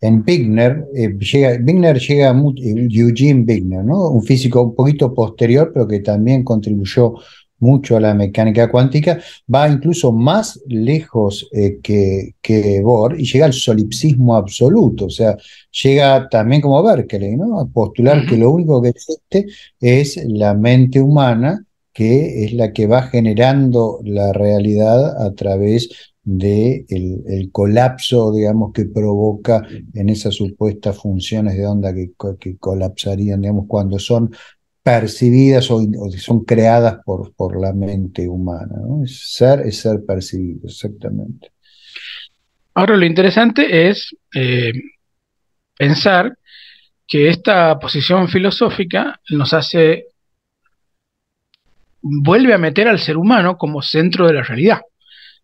en, Bigner, eh, llega, Bigner llega eh, Eugene Bigner, ¿no? un físico un poquito posterior, pero que también contribuyó mucho a la mecánica cuántica, va incluso más lejos eh, que, que, Bohr y llega al solipsismo absoluto, o sea, llega también como Berkeley, ¿no? A postular que lo único que existe es la mente humana, que es la que va generando la realidad a través del de el colapso, digamos, que provoca en esas supuestas funciones de onda que, que colapsarían, digamos, cuando son percibidas o, son creadas por, la mente humana. ser es ser percibido, exactamente. Ahora lo interesante es eh, pensar que esta posición filosófica nos hace vuelve a meter al ser humano como centro de la realidad.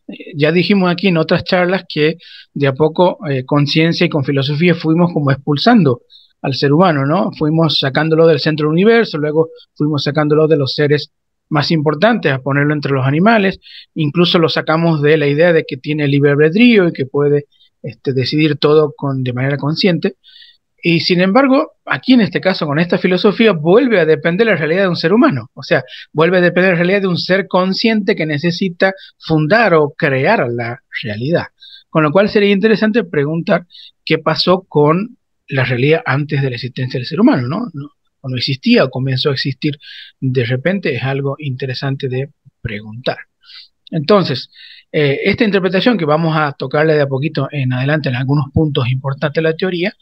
Eh, ya dijimos aquí en otras charlas que de a poco eh, con ciencia y con filosofía fuimos como expulsando al ser humano, ¿no? Fuimos sacándolo del centro del universo, luego fuimos sacándolo de los seres más importantes, a ponerlo entre los animales, incluso lo sacamos de la idea de que tiene libre albedrío y que puede este, decidir todo con, de manera consciente. Y sin embargo, aquí en este caso, con esta filosofía, vuelve a depender la realidad de un ser humano. O sea, vuelve a depender la realidad de un ser consciente que necesita fundar o crear la realidad. Con lo cual sería interesante preguntar qué pasó con la realidad antes de la existencia del ser humano, ¿no? o no existía o comenzó a existir de repente es algo interesante de preguntar. Entonces, eh, esta interpretación que vamos a tocarle de a poquito en adelante en algunos puntos importantes de la teoría,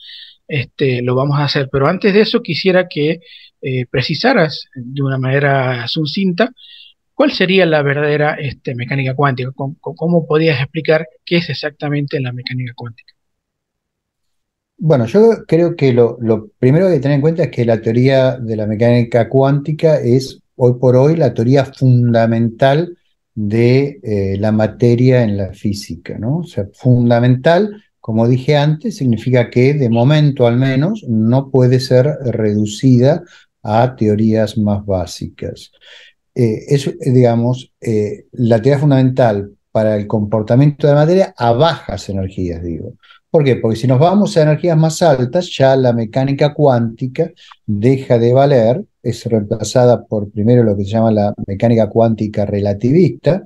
este, lo vamos a hacer. Pero antes de eso quisiera que eh, precisaras de una manera sucinta cuál sería la verdadera este, mecánica cuántica, cómo podías explicar qué es exactamente la mecánica cuántica. Bueno, yo creo que lo, primero que hay que tener en cuenta es que la teoría de la mecánica cuántica es hoy por hoy la teoría fundamental de eh, la materia en la física, ¿no? O sea, fundamental, como dije antes, significa que de momento al menos no puede ser reducida a teorías más básicas. Eh, es, eh, digamos, la teoría fundamental para el comportamiento de la materia a bajas energías, digo. ¿Por qué? Porque si nos vamos a energías más altas, ya la mecánica cuántica deja de valer, es reemplazada por primero lo que se llama la mecánica cuántica relativista,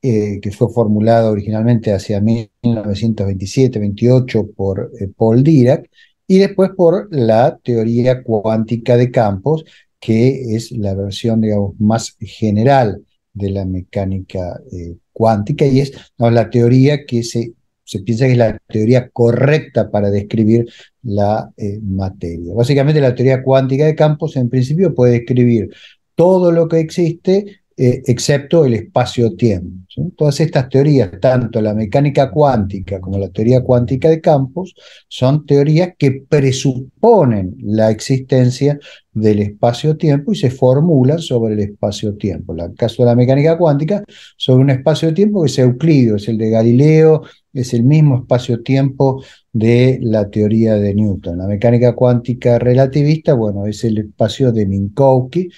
eh, que fue formulada originalmente hacia 1927-28 por eh, Paul Dirac, y después por la teoría cuántica de campos, que es la versión, digamos, más general de la mecánica eh, cuántica, y es la teoría que se se piensa que es la teoría correcta para describir la eh, materia. Básicamente la teoría cuántica de campos en principio puede describir todo lo que existe eh, excepto el espacio-tiempo. Todas estas teorías, tanto la mecánica cuántica como la teoría cuántica de campos, son teorías que presuponen la existencia del espacio-tiempo y se formulan sobre el espacio-tiempo. En el caso de la mecánica cuántica, sobre un espacio-tiempo que es Euclidio, es el de Galileo, es el mismo espacio-tiempo de la teoría de Newton. La mecánica cuántica relativista, bueno, es el espacio de Minkowski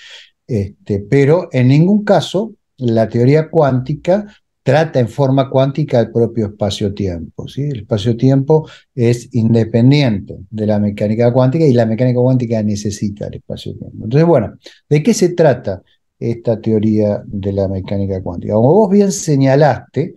este, pero en ningún caso la teoría cuántica trata en forma cuántica el propio espacio-tiempo. El espacio-tiempo es independiente de la mecánica cuántica y la mecánica cuántica necesita el espacio-tiempo. Entonces, bueno, ¿de qué se trata esta teoría de la mecánica cuántica? Como vos bien señalaste,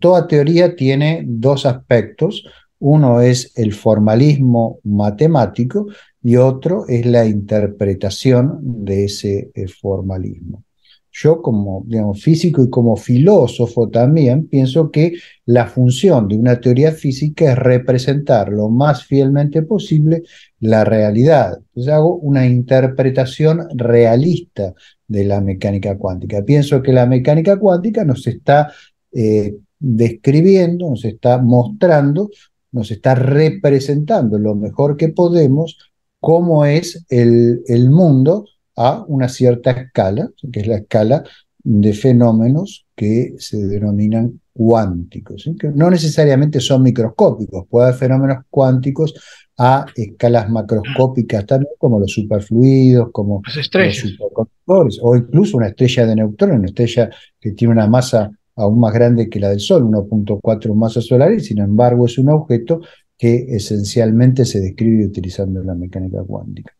toda teoría tiene dos aspectos. Uno es el formalismo matemático y otro es la interpretación de ese eh, formalismo. Yo como digamos, físico y como filósofo también pienso que la función de una teoría física es representar lo más fielmente posible la realidad. Entonces hago una interpretación realista de la mecánica cuántica. Pienso que la mecánica cuántica nos está eh, describiendo, nos está mostrando, nos está representando lo mejor que podemos cómo es el, mundo a una cierta escala, que es la escala de fenómenos que se denominan cuánticos, que no necesariamente son microscópicos, puede haber fenómenos cuánticos a escalas macroscópicas también, como los superfluidos, como Las estrellas. los superconductores, o incluso una estrella de neutrones, una estrella que tiene una masa aún más grande que la del Sol, 1.4 masas solares, sin embargo es un objeto que esencialmente se describe utilizando la mecánica cuántica.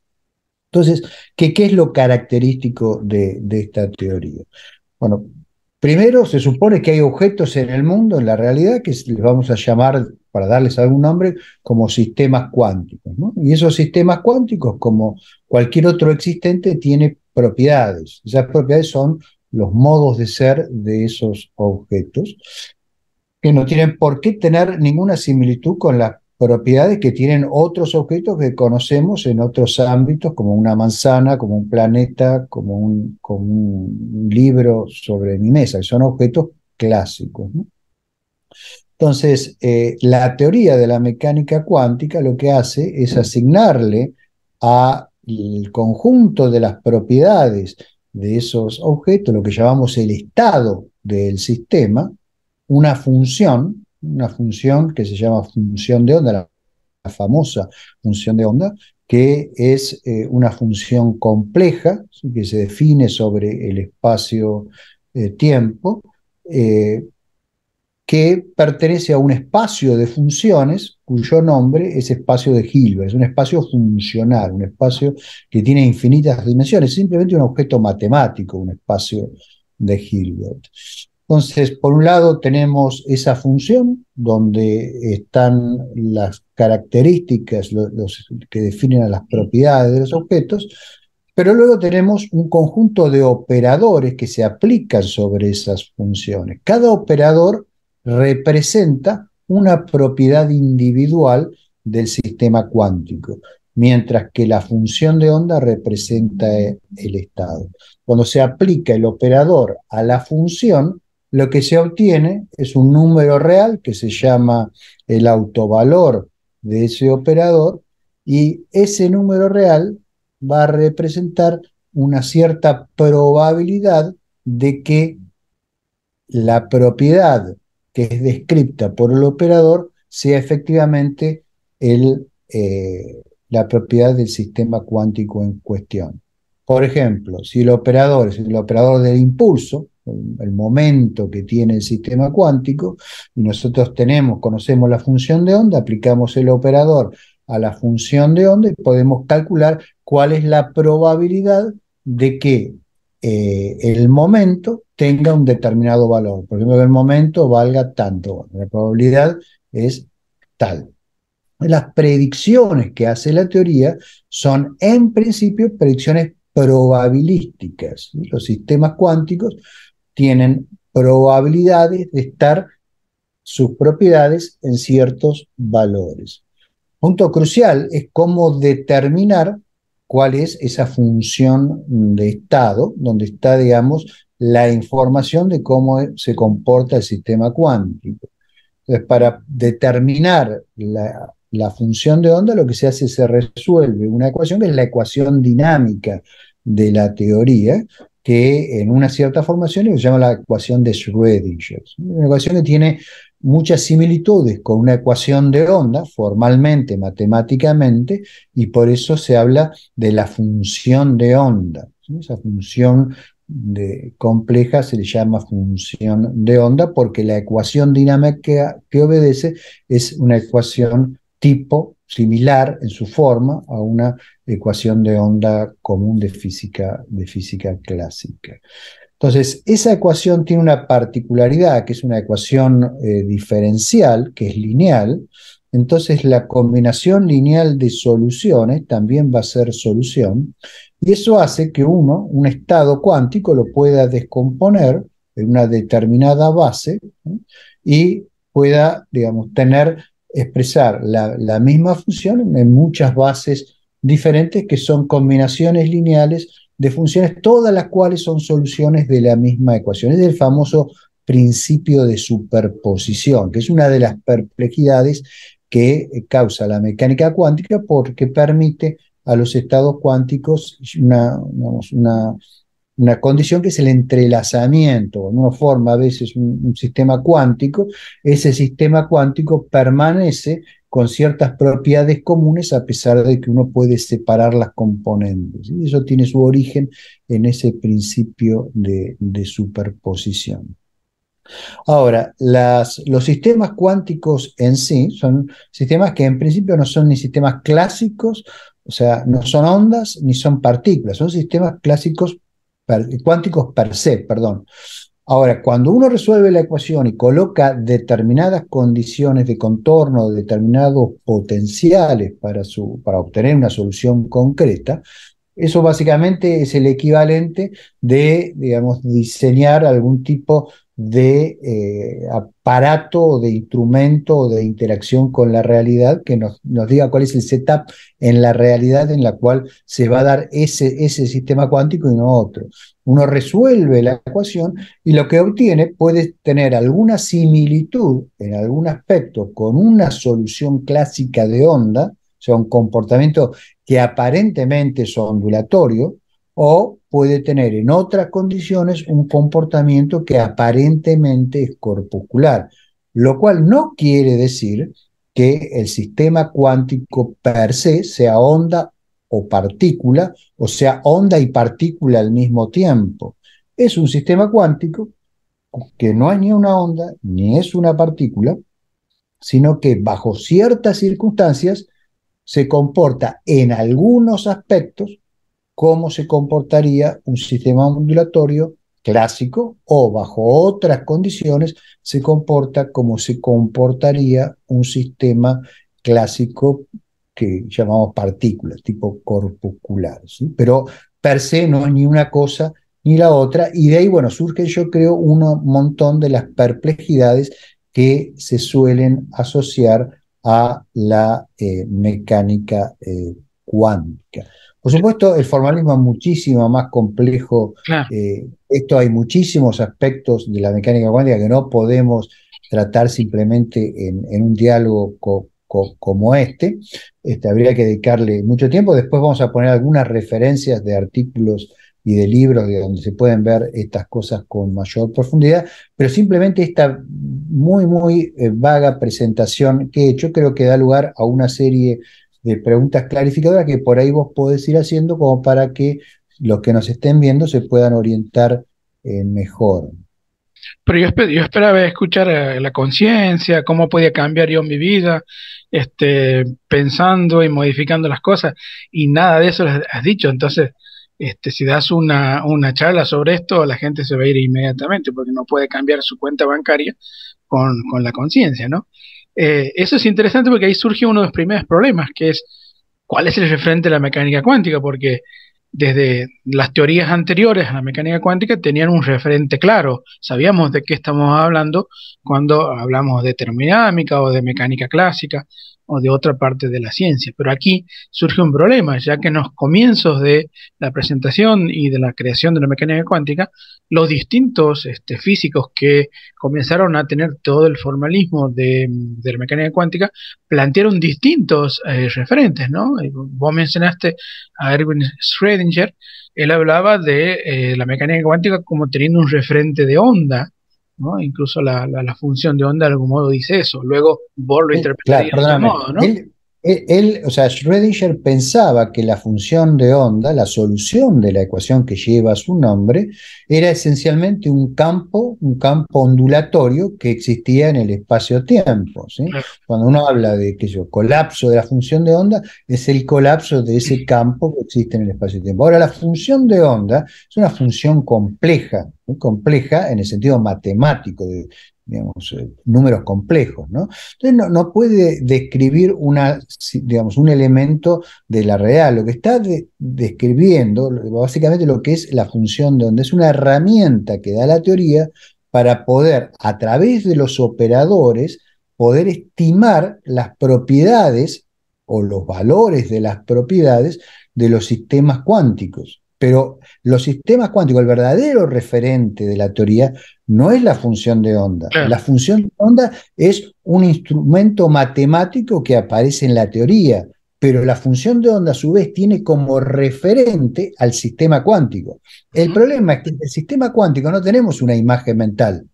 Entonces, ¿qué, qué es lo característico de, esta teoría? Bueno, primero se supone que hay objetos en el mundo, en la realidad, que les vamos a llamar, para darles algún nombre, como sistemas cuánticos. Y esos sistemas cuánticos, como cualquier otro existente, tiene propiedades. Esas propiedades son los modos de ser de esos objetos, que no tienen por qué tener ninguna similitud con las propiedades que tienen otros objetos que conocemos en otros ámbitos, como una manzana, como un planeta, como un, libro sobre mi mesa, que son objetos clásicos. Entonces, eh, la teoría de la mecánica cuántica lo que hace es asignarle al conjunto de las propiedades de esos objetos, lo que llamamos el estado del sistema, una función una función que se llama función de onda, la, famosa función de onda, que es eh, una función compleja que se define sobre el espacio-tiempo, eh, eh, que pertenece a un espacio de funciones cuyo nombre es espacio de Hilbert, es un espacio funcional, un espacio que tiene infinitas dimensiones, simplemente un objeto matemático, un espacio de Hilbert. Entonces, por un lado tenemos esa función donde están las características que definen las propiedades de los objetos, pero luego tenemos un conjunto de operadores que se aplican sobre esas funciones. Cada operador representa una propiedad individual del sistema cuántico, mientras que la función de onda representa el estado. Cuando se aplica el operador a la función, lo que se obtiene es un número real que se llama el autovalor de ese operador y ese número real va a representar una cierta probabilidad de que la propiedad que es descrita por el operador sea efectivamente eh, la propiedad del sistema cuántico en cuestión. Por ejemplo, si el operador es el operador del impulso, el momento que tiene el sistema cuántico, y nosotros tenemos, conocemos la función de onda, aplicamos el operador a la función de onda y podemos calcular cuál es la probabilidad de que eh, el momento tenga un determinado valor. Por ejemplo, que el momento valga tanto, la probabilidad es tal. Las predicciones que hace la teoría son en principio predicciones probabilísticas. Los sistemas cuánticos tienen probabilidades de estar sus propiedades en ciertos valores. Punto crucial es cómo determinar cuál es esa función de estado, donde está, digamos, la información de cómo se comporta el sistema cuántico. Entonces, para determinar la, función de onda, lo que se hace es se resuelve una ecuación que es la ecuación dinámica de la teoría, que en una cierta formación se llama la ecuación de Schrödinger. Una ecuación que tiene muchas similitudes con una ecuación de onda, formalmente, matemáticamente, y por eso se habla de la función de onda. Esa función de compleja se le llama función de onda porque la ecuación dinámica que obedece es una ecuación tipo similar en su forma a una ecuación de onda común de física, de física clásica. Entonces, esa ecuación tiene una particularidad, que es una ecuación eh, diferencial, que es lineal. Entonces, la combinación lineal de soluciones también va a ser solución. Y eso hace que uno, un estado cuántico, lo pueda descomponer en una determinada base y pueda, digamos, tener expresar la, misma función en muchas bases diferentes que son combinaciones lineales de funciones, todas las cuales son soluciones de la misma ecuación. Es el famoso principio de superposición, que es una de las perplejidades que causa la mecánica cuántica porque permite a los estados cuánticos una, una condición que es el entrelazamiento, en una forma, a veces un, sistema cuántico, ese sistema cuántico permanece con ciertas propiedades comunes a pesar de que uno puede separar las componentes. Y eso tiene su origen en ese principio de, superposición. Ahora, los sistemas cuánticos en sí son sistemas que en principio no son ni sistemas clásicos, o sea, no son ondas ni son partículas, son sistemas clásicos cuánticos per se, perdón. Ahora, cuando uno resuelve la ecuación y coloca determinadas condiciones de contorno, determinados potenciales para, su, para obtener una solución concreta, eso básicamente es el equivalente de, digamos, diseñar algún tipo de eh, aparato, de instrumento, de interacción con la realidad, que nos, diga cuál es el setup en la realidad en la cual se va a dar ese, ese sistema cuántico y no otro. Uno resuelve la ecuación y lo que obtiene puede tener alguna similitud en algún aspecto con una solución clásica de onda, o sea, un comportamiento que aparentemente es ondulatorio, o puede tener en otras condiciones un comportamiento que aparentemente es corpuscular, lo cual no quiere decir que el sistema cuántico per se sea onda o partícula, o sea, onda y partícula al mismo tiempo. Es un sistema cuántico que no es ni una onda ni es una partícula, sino que bajo ciertas circunstancias se comporta en algunos aspectos cómo se comportaría un sistema ondulatorio clásico o bajo otras condiciones se comporta como se comportaría un sistema clásico que llamamos partículas, tipo corpuscular. Pero per se no es ni una cosa ni la otra, y de ahí, bueno, surge yo creo un montón de las perplejidades que se suelen asociar a la eh, mecánica eh, cuántica. Por supuesto, el formalismo es muchísimo más complejo. Eh, esto hay muchísimos aspectos de la mecánica cuántica que no podemos tratar simplemente en, un diálogo como este. este. Habría que dedicarle mucho tiempo. Después vamos a poner algunas referencias de artículos y de libros de donde se pueden ver estas cosas con mayor profundidad, pero simplemente esta muy, muy eh, vaga presentación que he hecho creo que da lugar a una serie de preguntas clarificadoras que por ahí vos podés ir haciendo como para que los que nos estén viendo se puedan orientar eh, mejor. Pero yo, esperaba escuchar eh, la conciencia, cómo podía cambiar yo mi vida, este, pensando y modificando las cosas, y nada de eso has dicho. Entonces, este, si das una, una charla sobre esto, la gente se va a ir inmediatamente porque no puede cambiar su cuenta bancaria con, con la conciencia, ¿no? Eh, eso es interesante porque ahí surge uno de los primeros problemas, que es cuál es el referente de la mecánica cuántica, porque desde las teorías anteriores a la mecánica cuántica tenían un referente claro, sabíamos de qué estamos hablando cuando hablamos de termodinámica o de mecánica clásica o de otra parte de la ciencia. Pero aquí surge un problema, ya que en los comienzos de la presentación y de la creación de la mecánica cuántica, los distintos este, físicos que comenzaron a tener todo el formalismo de, la mecánica cuántica plantearon distintos eh, referentes, ¿no? Eh, vos mencionaste a Erwin Schrödinger, él hablaba de eh, la mecánica cuántica como teniendo un referente de onda, Incluso la, función de onda de algún modo dice eso. Luego Bohr lo eh, interpretar de otro modo, ¿no? él, o sea, Schrödinger pensaba que la función de onda, la solución de la ecuación que lleva su nombre, era esencialmente un campo, un campo ondulatorio que existía en el espacio-tiempo. Cuando uno habla de que colapso de la función de onda, es el colapso de ese campo que existe en el espacio-tiempo. Ahora, la función de onda es una función compleja, compleja en el sentido matemático, de, digamos, eh, números complejos. ¿no? Entonces no, puede describir una, digamos, un elemento de la real, Lo que está describiendo básicamente lo que es la función de onda es una herramienta que da la teoría para poder, a través de los operadores, poder estimar las propiedades o los valores de las propiedades de los sistemas cuánticos. Pero los sistemas cuánticos, el verdadero referente de la teoría, no es la función de onda. La función de onda es un instrumento matemático que aparece en la teoría, pero la función de onda a su vez tiene como referente al sistema cuántico. El problema es que en el sistema cuántico no tenemos una imagen mental.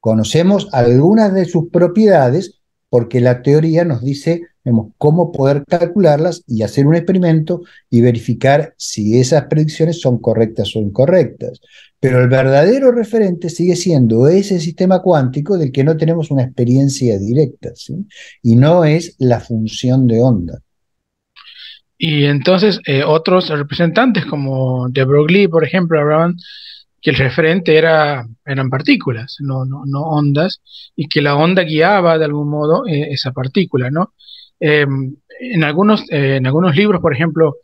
Conocemos algunas de sus propiedades porque la teoría nos dice vemos cómo poder calcularlas y hacer un experimento y verificar si esas predicciones son correctas o incorrectas. Pero el verdadero referente sigue siendo ese sistema cuántico del que no tenemos una experiencia directa, ¿sí? y no es la función de onda. Y entonces eh, otros representantes como de Broglie, por ejemplo, hablaban que el referente era, eran partículas, no, ondas, y que la onda guiaba de algún modo eh, esa partícula, ¿no? Em, en, algunos, eh, en algunos libros, por ejemplo,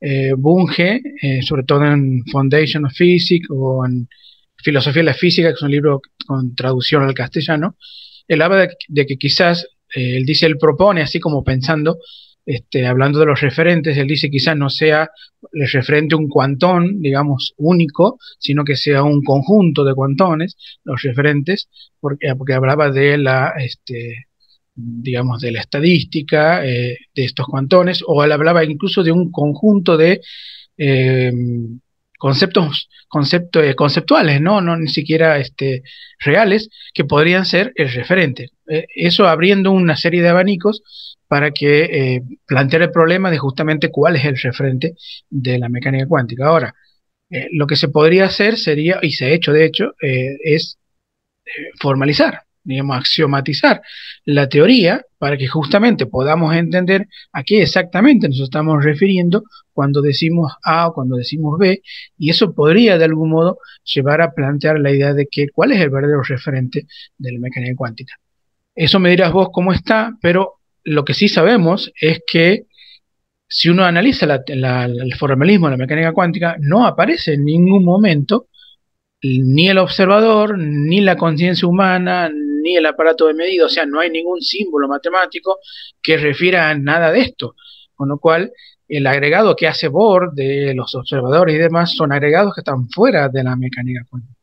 eh, Bunge, eh, sobre todo en Foundation of Physics o en Filosofía de la Física, que es un libro con traducción al castellano, él habla de, que quizás, él dice, él propone, así como pensando, este, hablando de los referentes, él dice quizás no sea el referente un cuantón, digamos, único, sino que sea un conjunto de cuantones, los referentes, porque, porque hablaba de la, este, digamos, de la estadística eh, de estos cuantones, o él hablaba incluso de un conjunto de eh, conceptos eh, conceptuales, ¿no? no ni siquiera este, reales, que podrían ser el referente. eso abriendo una serie de abanicos para que plantear el problema de justamente cuál es el referente de la mecánica cuántica. Ahora, lo que se podría hacer sería, y se ha hecho de hecho, es formalizar digamos, axiomatizar la teoría para que justamente podamos entender a qué exactamente nos estamos refiriendo cuando decimos A o cuando decimos B, y eso podría de algún modo llevar a plantear la idea de que cuál es el verdadero referente de la mecánica cuántica. Eso me dirás vos cómo está, pero lo que sí sabemos es que si uno analiza el formalismo de la mecánica cuántica, no aparece en ningún momento ni el observador, ni la conciencia humana, ni el aparato de medida, o sea, no hay ningún símbolo matemático que refiera a nada de esto, con lo cual el agregado que hace Bohr de los observadores y demás son agregados que están fuera de la mecánica cuántica.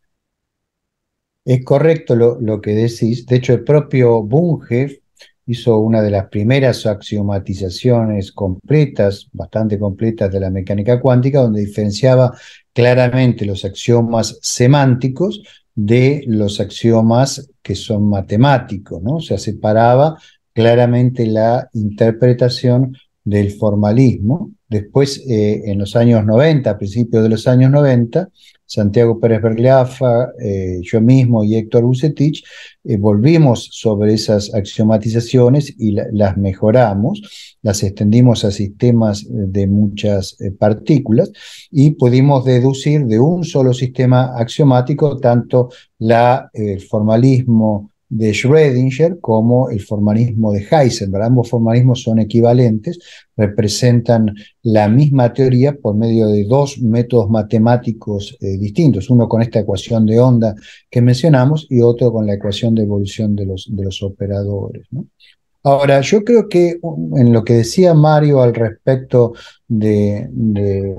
Es correcto lo, lo que decís, de hecho el propio Bunge hizo una de las primeras axiomatizaciones completas, bastante completas de la mecánica cuántica, donde diferenciaba claramente los axiomas semánticos de los axiomas que son matemáticos, ¿no? O sea, separaba claramente la interpretación del formalismo. Después, eh, en los años 90, a principios de los años 90, Santiago Pérez Bergliafa, eh, yo mismo y Héctor Bucetich, eh, volvimos sobre esas axiomatizaciones y las mejoramos, las extendimos a sistemas de muchas eh, partículas y pudimos deducir de un solo sistema axiomático tanto el formalismo de Schrödinger como el formalismo de Heisenberg. Ambos formalismos son equivalentes, representan la misma teoría por medio de dos métodos matemáticos eh, distintos, uno con esta ecuación de onda que mencionamos y otro con la ecuación de evolución de los, de los operadores. Ahora, yo creo que um, en lo que decía Mario al respecto del de,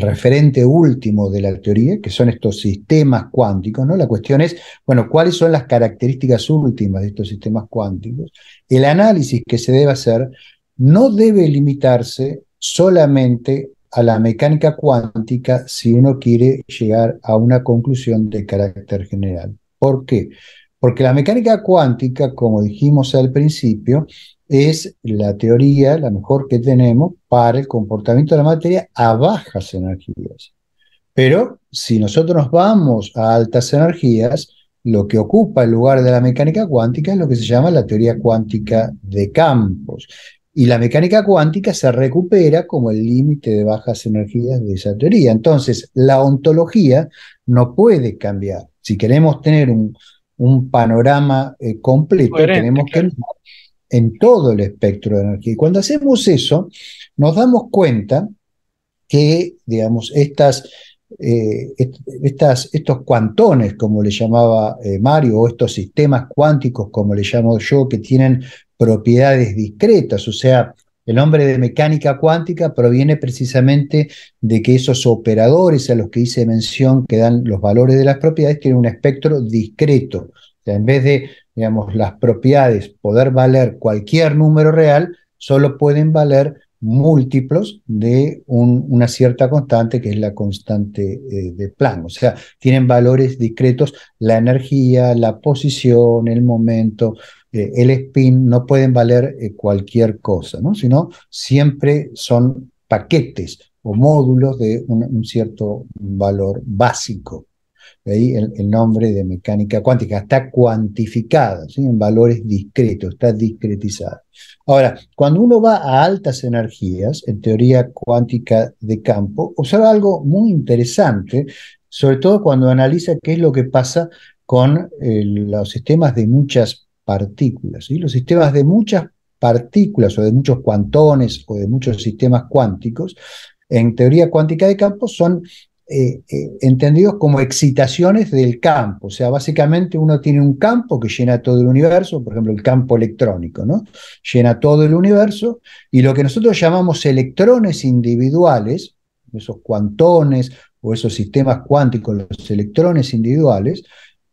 referente último de la teoría, que son estos sistemas cuánticos, ¿no? La cuestión es, bueno, ¿cuáles son las características últimas de estos sistemas cuánticos? El análisis que se debe hacer no debe limitarse solamente a la mecánica cuántica si uno quiere llegar a una conclusión de carácter general. ¿Por qué? Porque la mecánica cuántica, como dijimos al principio, es la teoría, la mejor que tenemos, para el comportamiento de la materia a bajas energías. Pero si nosotros nos vamos a altas energías, lo que ocupa el lugar de la mecánica cuántica es lo que se llama la teoría cuántica de campos. Y la mecánica cuántica se recupera como el límite de bajas energías de esa teoría. Entonces, la ontología no puede cambiar. Si queremos tener un, un panorama eh, completo, tenemos que en todo el espectro de energía. Y cuando hacemos eso, nos damos cuenta que, digamos, estas, eh, estos cuantones, como le llamaba eh, Mario, o estos sistemas cuánticos, como le llamo yo, que tienen propiedades discretas, o sea, el nombre de mecánica cuántica proviene precisamente de que esos operadores a los que hice mención que dan los valores de las propiedades tienen un espectro discreto. en vez de, digamos, las propiedades poder valer cualquier número real, solo pueden valer múltiplos de una cierta constante que es la constante eh, de Planck. O sea, tienen valores discretos la energía, la posición, el momento, eh, el spin no pueden valer eh, cualquier cosa, ¿no? sino siempre son paquetes o módulos de un, cierto valor básico. ahí el, nombre de mecánica cuántica. Está cuantificada en valores discretos, está discretizada. Ahora, cuando uno va a altas energías, en teoría cuántica de campo, observa algo muy interesante, sobre todo cuando analiza qué es lo que pasa con eh, los sistemas de muchas partículas. Los sistemas de muchas partículas o de muchos cuantones o de muchos sistemas cuánticos, en teoría cuántica de campos son eh, eh, entendidos como excitaciones del campo. O sea, básicamente uno tiene un campo que llena todo el universo, por ejemplo, el campo electrónico, ¿no? Llena todo el universo y lo que nosotros llamamos electrones individuales, esos cuantones o esos sistemas cuánticos, los electrones individuales,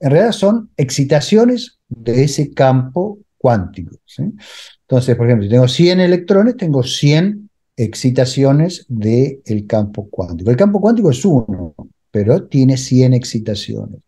en realidad son excitaciones de ese campo cuántico. Entonces, por ejemplo, si tengo 100 electrones, tengo 100 excitaciones del el campo cuántico. El campo cuántico es uno, pero tiene 100 excitaciones.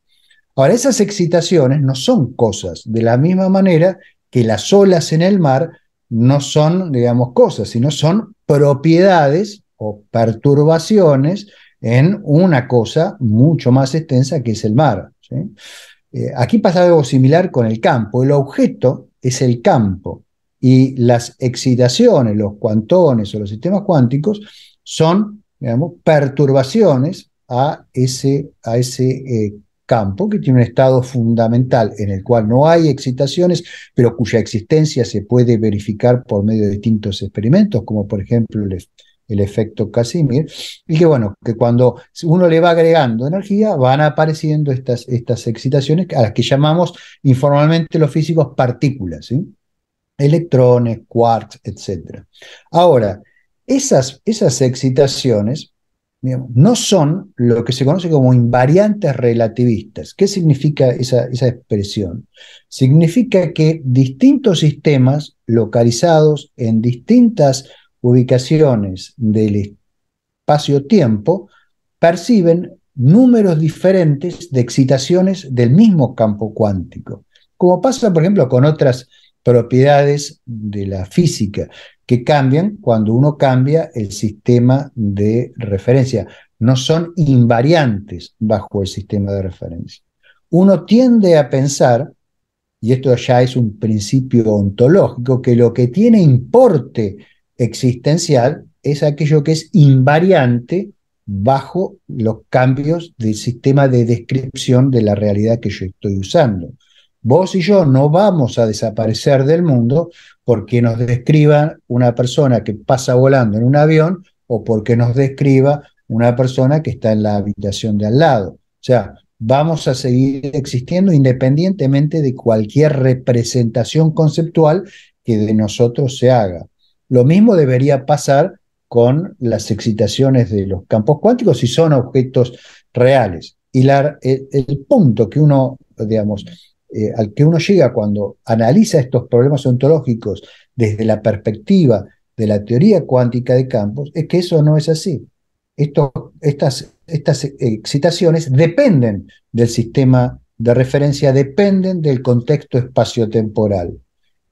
Ahora, esas excitaciones no son cosas, de la misma manera que las olas en el mar no son, digamos, cosas, sino son propiedades o perturbaciones en una cosa mucho más extensa que es el mar. Eh, aquí pasa algo similar con el campo. El objeto es el campo y las excitaciones, los cuantones o los sistemas cuánticos son digamos, perturbaciones a ese, a ese eh, campo que tiene un estado fundamental en el cual no hay excitaciones, pero cuya existencia se puede verificar por medio de distintos experimentos, como por ejemplo el, el efecto Casimir, y que bueno, que cuando uno le va agregando energía, van apareciendo estas, estas excitaciones a las que llamamos informalmente los físicos partículas, electrones, quarks, etc. Ahora, esas, esas excitaciones no son lo que se conoce como invariantes relativistas. ¿Qué significa esa, esa expresión? Significa que distintos sistemas localizados en distintas ubicaciones del espacio-tiempo perciben números diferentes de excitaciones del mismo campo cuántico, como pasa, por ejemplo, con otras propiedades de la física que cambian cuando uno cambia el sistema de referencia. No son invariantes bajo el sistema de referencia. Uno tiende a pensar, y esto ya es un principio ontológico, que lo que tiene importe existencial es aquello que es invariante bajo los cambios del sistema de descripción de la realidad que yo estoy usando. Vos y yo no vamos a desaparecer del mundo porque nos describa una persona que pasa volando en un avión o porque nos describa una persona que está en la habitación de al lado. O sea, vamos a seguir existiendo independientemente de cualquier representación conceptual que de nosotros se haga. Lo mismo debería pasar con las excitaciones de los campos cuánticos si son objetos reales. Y el, punto que uno, digamos, eh, al que uno llega cuando analiza estos problemas ontológicos desde la perspectiva de la teoría cuántica de campos es que eso no es así. estas excitaciones dependen del sistema de referencia, dependen del contexto espaciotemporal.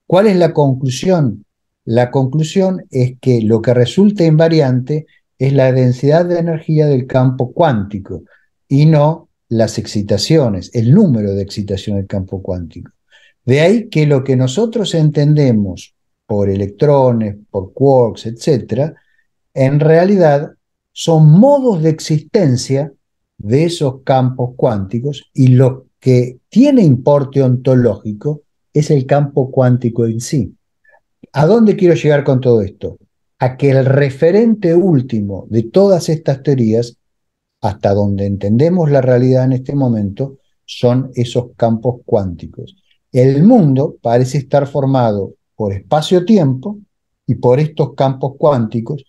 ¿Cuál es la conclusión la conclusión es que lo que resulta invariante es la densidad de energía del campo cuántico y no las excitaciones, el número de excitación del campo cuántico. De ahí que lo que nosotros entendemos por electrones, por quarks, etc., en realidad son modos de existencia de esos campos cuánticos y lo que tiene importe ontológico es el campo cuántico en sí. ¿A dónde quiero llegar con todo esto? A que el referente último de todas estas teorías, hasta donde entendemos la realidad en este momento, son esos campos cuánticos. El mundo parece estar formado por espacio-tiempo y por estos campos cuánticos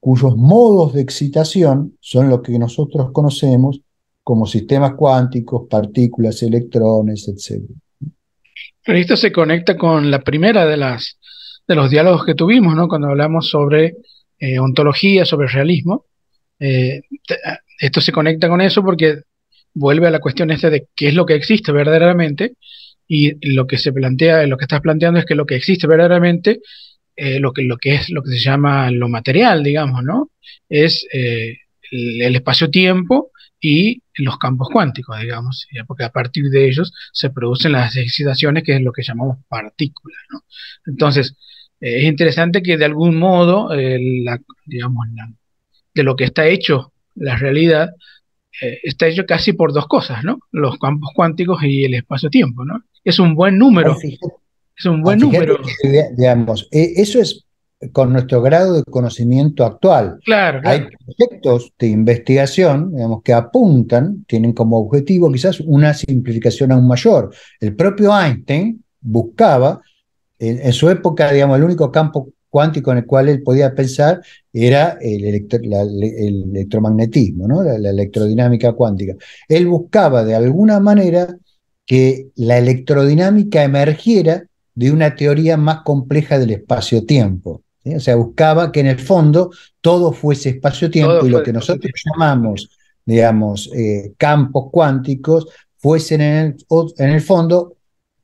cuyos modos de excitación son lo que nosotros conocemos como sistemas cuánticos, partículas, electrones, etc. Pero esto se conecta con la primera de las de los diálogos que tuvimos, ¿no? Cuando hablamos sobre eh, ontología, sobre realismo. Eh, esto se conecta con eso porque vuelve a la cuestión esta de qué es lo que existe verdaderamente y lo que se plantea, lo que estás planteando es que lo que existe verdaderamente, eh, lo, que, lo que es lo que se llama lo material, digamos, ¿no? Es el, espacio-tiempo y los campos cuánticos, digamos, porque a partir de ellos se producen las excitaciones que es lo que llamamos partículas, ¿no? Entonces, eh, es interesante que de algún modo, eh, la, digamos, de lo que está hecho la realidad, eh, está hecho casi por dos cosas, ¿no? Los campos cuánticos y el espacio-tiempo, ¿no? Es un buen número. es un buen número. eso es con nuestro grado de conocimiento actual. Hay proyectos de investigación, digamos, que apuntan, tienen como objetivo quizás una simplificación aún mayor. El propio Einstein buscaba en, su época, digamos, el único campo cuántico en el cual él podía pensar era el, electromagnetismo, la, electrodinámica cuántica. Él buscaba de alguna manera que la electrodinámica emergiera de una teoría más compleja del espacio-tiempo. O sea, buscaba que en el fondo todo fuese espacio-tiempo y lo que nosotros llamamos, digamos, eh, campos cuánticos, fuesen en el, en el fondo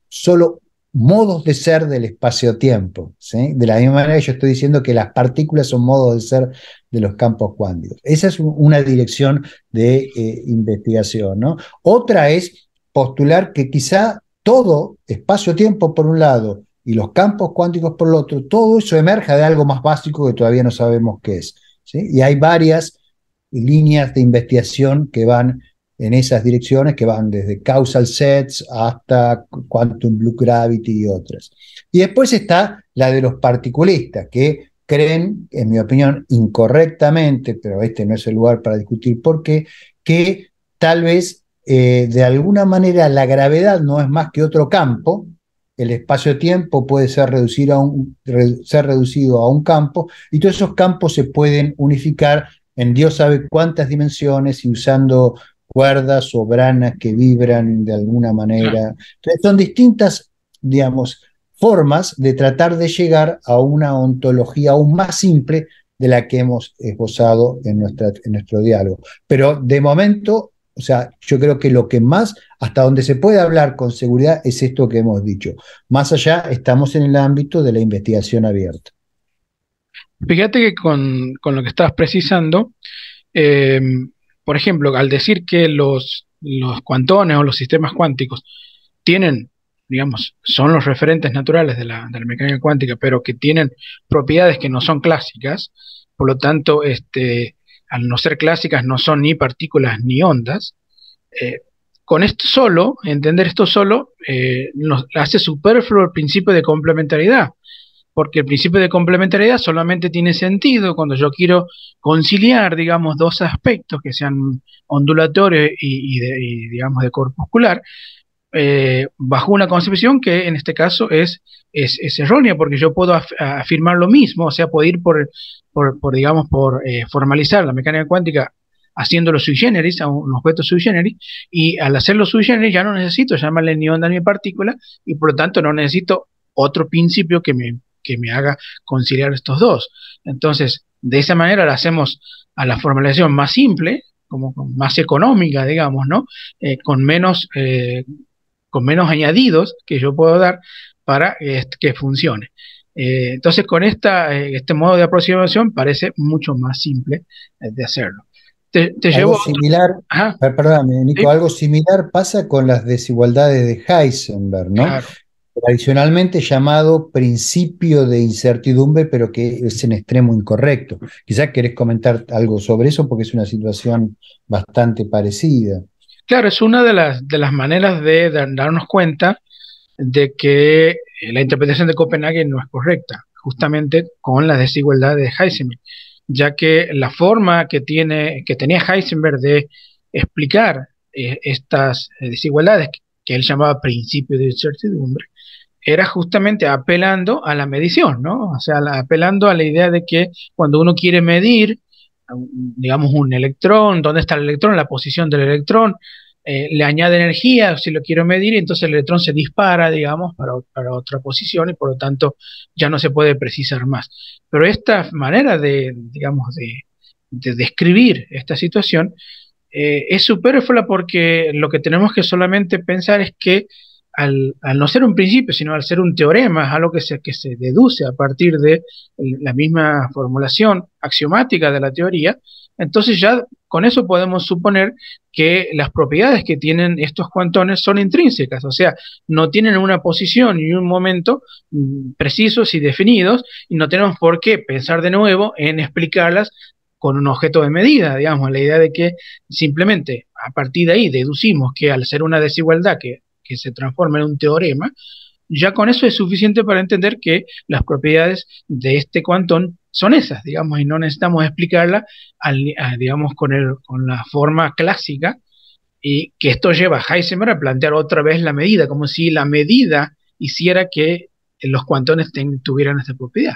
solo modos de ser del espacio-tiempo. De la misma manera que yo estoy diciendo que las partículas son modos de ser de los campos cuánticos. Esa es una dirección de eh, investigación. Otra es postular que quizá todo espacio-tiempo por un lado y los campos cuánticos por el otro, todo eso emerja de algo más básico que todavía no sabemos qué es. Y hay varias líneas de investigación que van en esas direcciones que van desde causal sets hasta quantum blue gravity y otras. Y después está la de los particulistas, que creen, en mi opinión, incorrectamente, pero este no es el lugar para discutir por qué, que tal vez eh, de alguna manera la gravedad no es más que otro campo, el espacio-tiempo puede ser reducido a un campo y todos esos campos se pueden unificar en Dios sabe cuántas dimensiones y usando cuerdas sobranas que vibran de alguna manera. son distintas, digamos, formas de tratar de llegar a una ontología aún más simple de la que hemos esbozado en, nuestra, en nuestro diálogo. Pero de momento, o sea, yo creo que lo que más, hasta donde se puede hablar con seguridad, es esto que hemos dicho. Más allá, estamos en el ámbito de la investigación abierta. Fíjate que con, con lo que estabas precisando, eh, por ejemplo, al decir que los, los cuantones o los sistemas cuánticos tienen, digamos, son los referentes naturales de la, mecánica cuántica, pero que tienen propiedades que no son clásicas, por lo tanto, este, al no ser clásicas no son ni partículas ni ondas, eh, con esto solo, entender esto solo, eh, nos hace superfluo el principio de complementariedad, porque el principio de complementariedad solamente tiene sentido cuando yo quiero conciliar, digamos, dos aspectos que sean ondulatorios y, digamos, de corpuscular, eh, bajo una concepción que en este caso es, es, errónea, porque yo puedo afirmar lo mismo, o sea, puedo ir por, por, digamos, por eh, formalizar la mecánica cuántica haciéndolo sui generis, a un objeto sui generis, y al hacerlo sui generis ya no necesito llamarle ni onda ni partícula, y por lo tanto no necesito otro principio que me que me haga conciliar estos dos. Entonces, de esa manera la hacemos a la formulación más simple, como más económica, digamos, ¿no? Eh, con menos eh, con menos añadidos que yo puedo dar para eh, que funcione. entonces, con esta, este modo de aproximación parece mucho más simple de hacerlo. Te, llevo similar, algo similar pasa con las desigualdades de Heisenberg, ¿no? Claro tradicionalmente llamado principio de incertidumbre, pero que es en extremo incorrecto. Quizás querés comentar algo sobre eso porque es una situación bastante parecida. Claro, es una de las, de las maneras de darnos cuenta de que eh, la interpretación de Copenhague no es correcta, justamente con las desigualdades de Heisenberg, ya que la forma que, tiene, que tenía Heisenberg de explicar eh, estas eh, desigualdades que él llamaba principio de incertidumbre, era justamente apelando a la medición, ¿no? O sea, apelando a la idea de que cuando uno quiere medir, digamos, un electrón, dónde está el electrón, la posición del electrón, eh, le añade energía si lo quiero medir, y entonces el electrón se dispara, digamos, para, otra posición y por lo tanto ya no se puede precisar más. Pero esta manera de, digamos, de, describir esta situación eh, es superflua porque lo que tenemos que solamente pensar es que al, no ser un principio, sino al ser un teorema, a algo que se, que se deduce a partir de eh, la misma formulación axiomática de la teoría, entonces ya con eso podemos suponer que las propiedades que tienen estos cuantones son intrínsecas, o sea, no tienen una posición y un momento mm, precisos y definidos, y no tenemos por qué pensar de nuevo en explicarlas con un objeto de medida, digamos, la idea de que simplemente a partir de ahí deducimos que al ser una desigualdad que que se transforma en un teorema, ya con eso es suficiente para entender que las propiedades de este cuantón son esas, digamos, y no necesitamos explicarla, digamos, con, con la forma clásica, y que esto lleva a Heisenberg a plantear otra vez la medida, como si la medida hiciera que los cuantones tuvieran esta propiedad.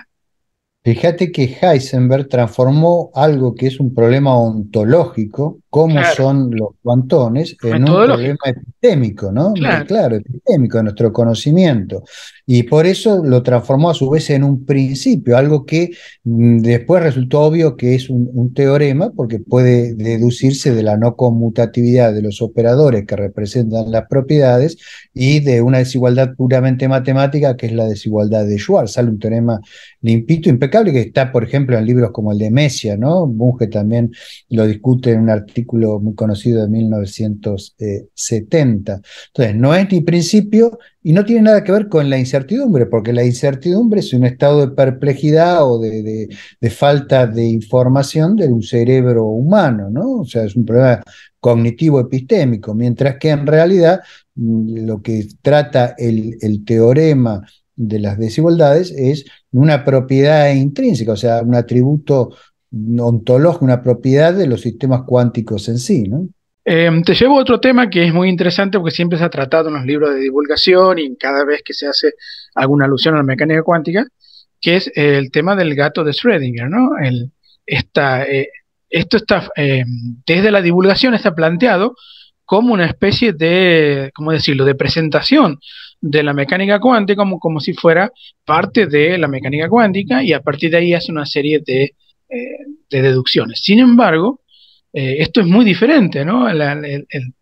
Fíjate que Heisenberg transformó algo que es un problema ontológico cómo son los guantones en un problema epistémico, ¿no? Claro. epistémico de nuestro conocimiento. Y por eso lo transformó a su vez en un principio, algo que mm, después resultó obvio que es un, teorema, porque puede deducirse de la no conmutatividad de los operadores que representan las propiedades y de una desigualdad puramente matemática, que es la desigualdad de Schwarz. Sale un teorema limpito, impecable, que está, por ejemplo, en libros como el de Messia, ¿no? Bunge también lo discute en un artículo artículo muy conocido de 1970. Eh, Entonces, no es ni principio y no tiene nada que ver con la incertidumbre, porque la incertidumbre es un estado de perplejidad o de, falta de información de un cerebro humano, ¿no? O sea, es un problema cognitivo epistémico, mientras que en realidad mm, lo que trata el teorema de las desigualdades es una propiedad intrínseca, o sea, un atributo ontológica, una propiedad de los sistemas cuánticos en sí, em, te llevo a otro tema que es muy interesante porque siempre se ha tratado en los libros de divulgación y cada vez que se hace alguna alusión a la mecánica cuántica, que es el tema del gato de Schrödinger, ¿no? Eh, esto está, em, desde la divulgación está planteado como una especie de, ¿cómo decirlo?, de presentación de la mecánica cuántica como, como si fuera parte de la mecánica cuántica y a partir de ahí hace una serie de eh, de deducciones. Sin embargo, eh, esto es muy diferente, ¿no?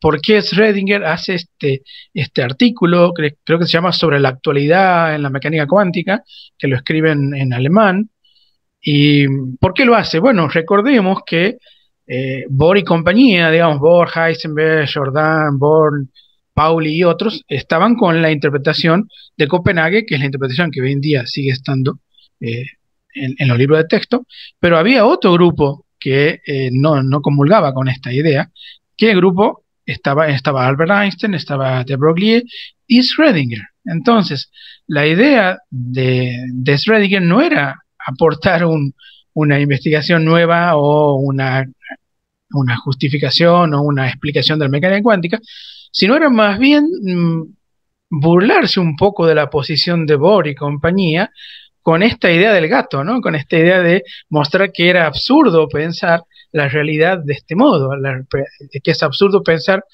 por qué Schrödinger hace este, este artículo, creo que se llama Sobre la actualidad en la mecánica cuántica, que lo escriben en, alemán. ¿Y por qué lo hace? Bueno, recordemos que eh, Bohr y compañía, digamos, Bohr, Heisenberg, Jordan, Born, Pauli y otros, estaban con la interpretación de Copenhague, que es la interpretación que hoy en día sigue estando en, los libros de texto, pero había otro grupo que eh, no, no, comulgaba con esta idea, que grupo estaba, estaba Albert Einstein, estaba de Broglie y Schrödinger. Entonces, la idea de, de Schrödinger no era aportar una investigación nueva o una, una, justificación o una explicación de la mecánica cuántica, sino era más bien mm, burlarse un poco de la posición de Bohr y compañía con esta idea del gato, ¿no? Con esta idea de mostrar que era absurdo pensar la realidad de este modo, que es absurdo pensar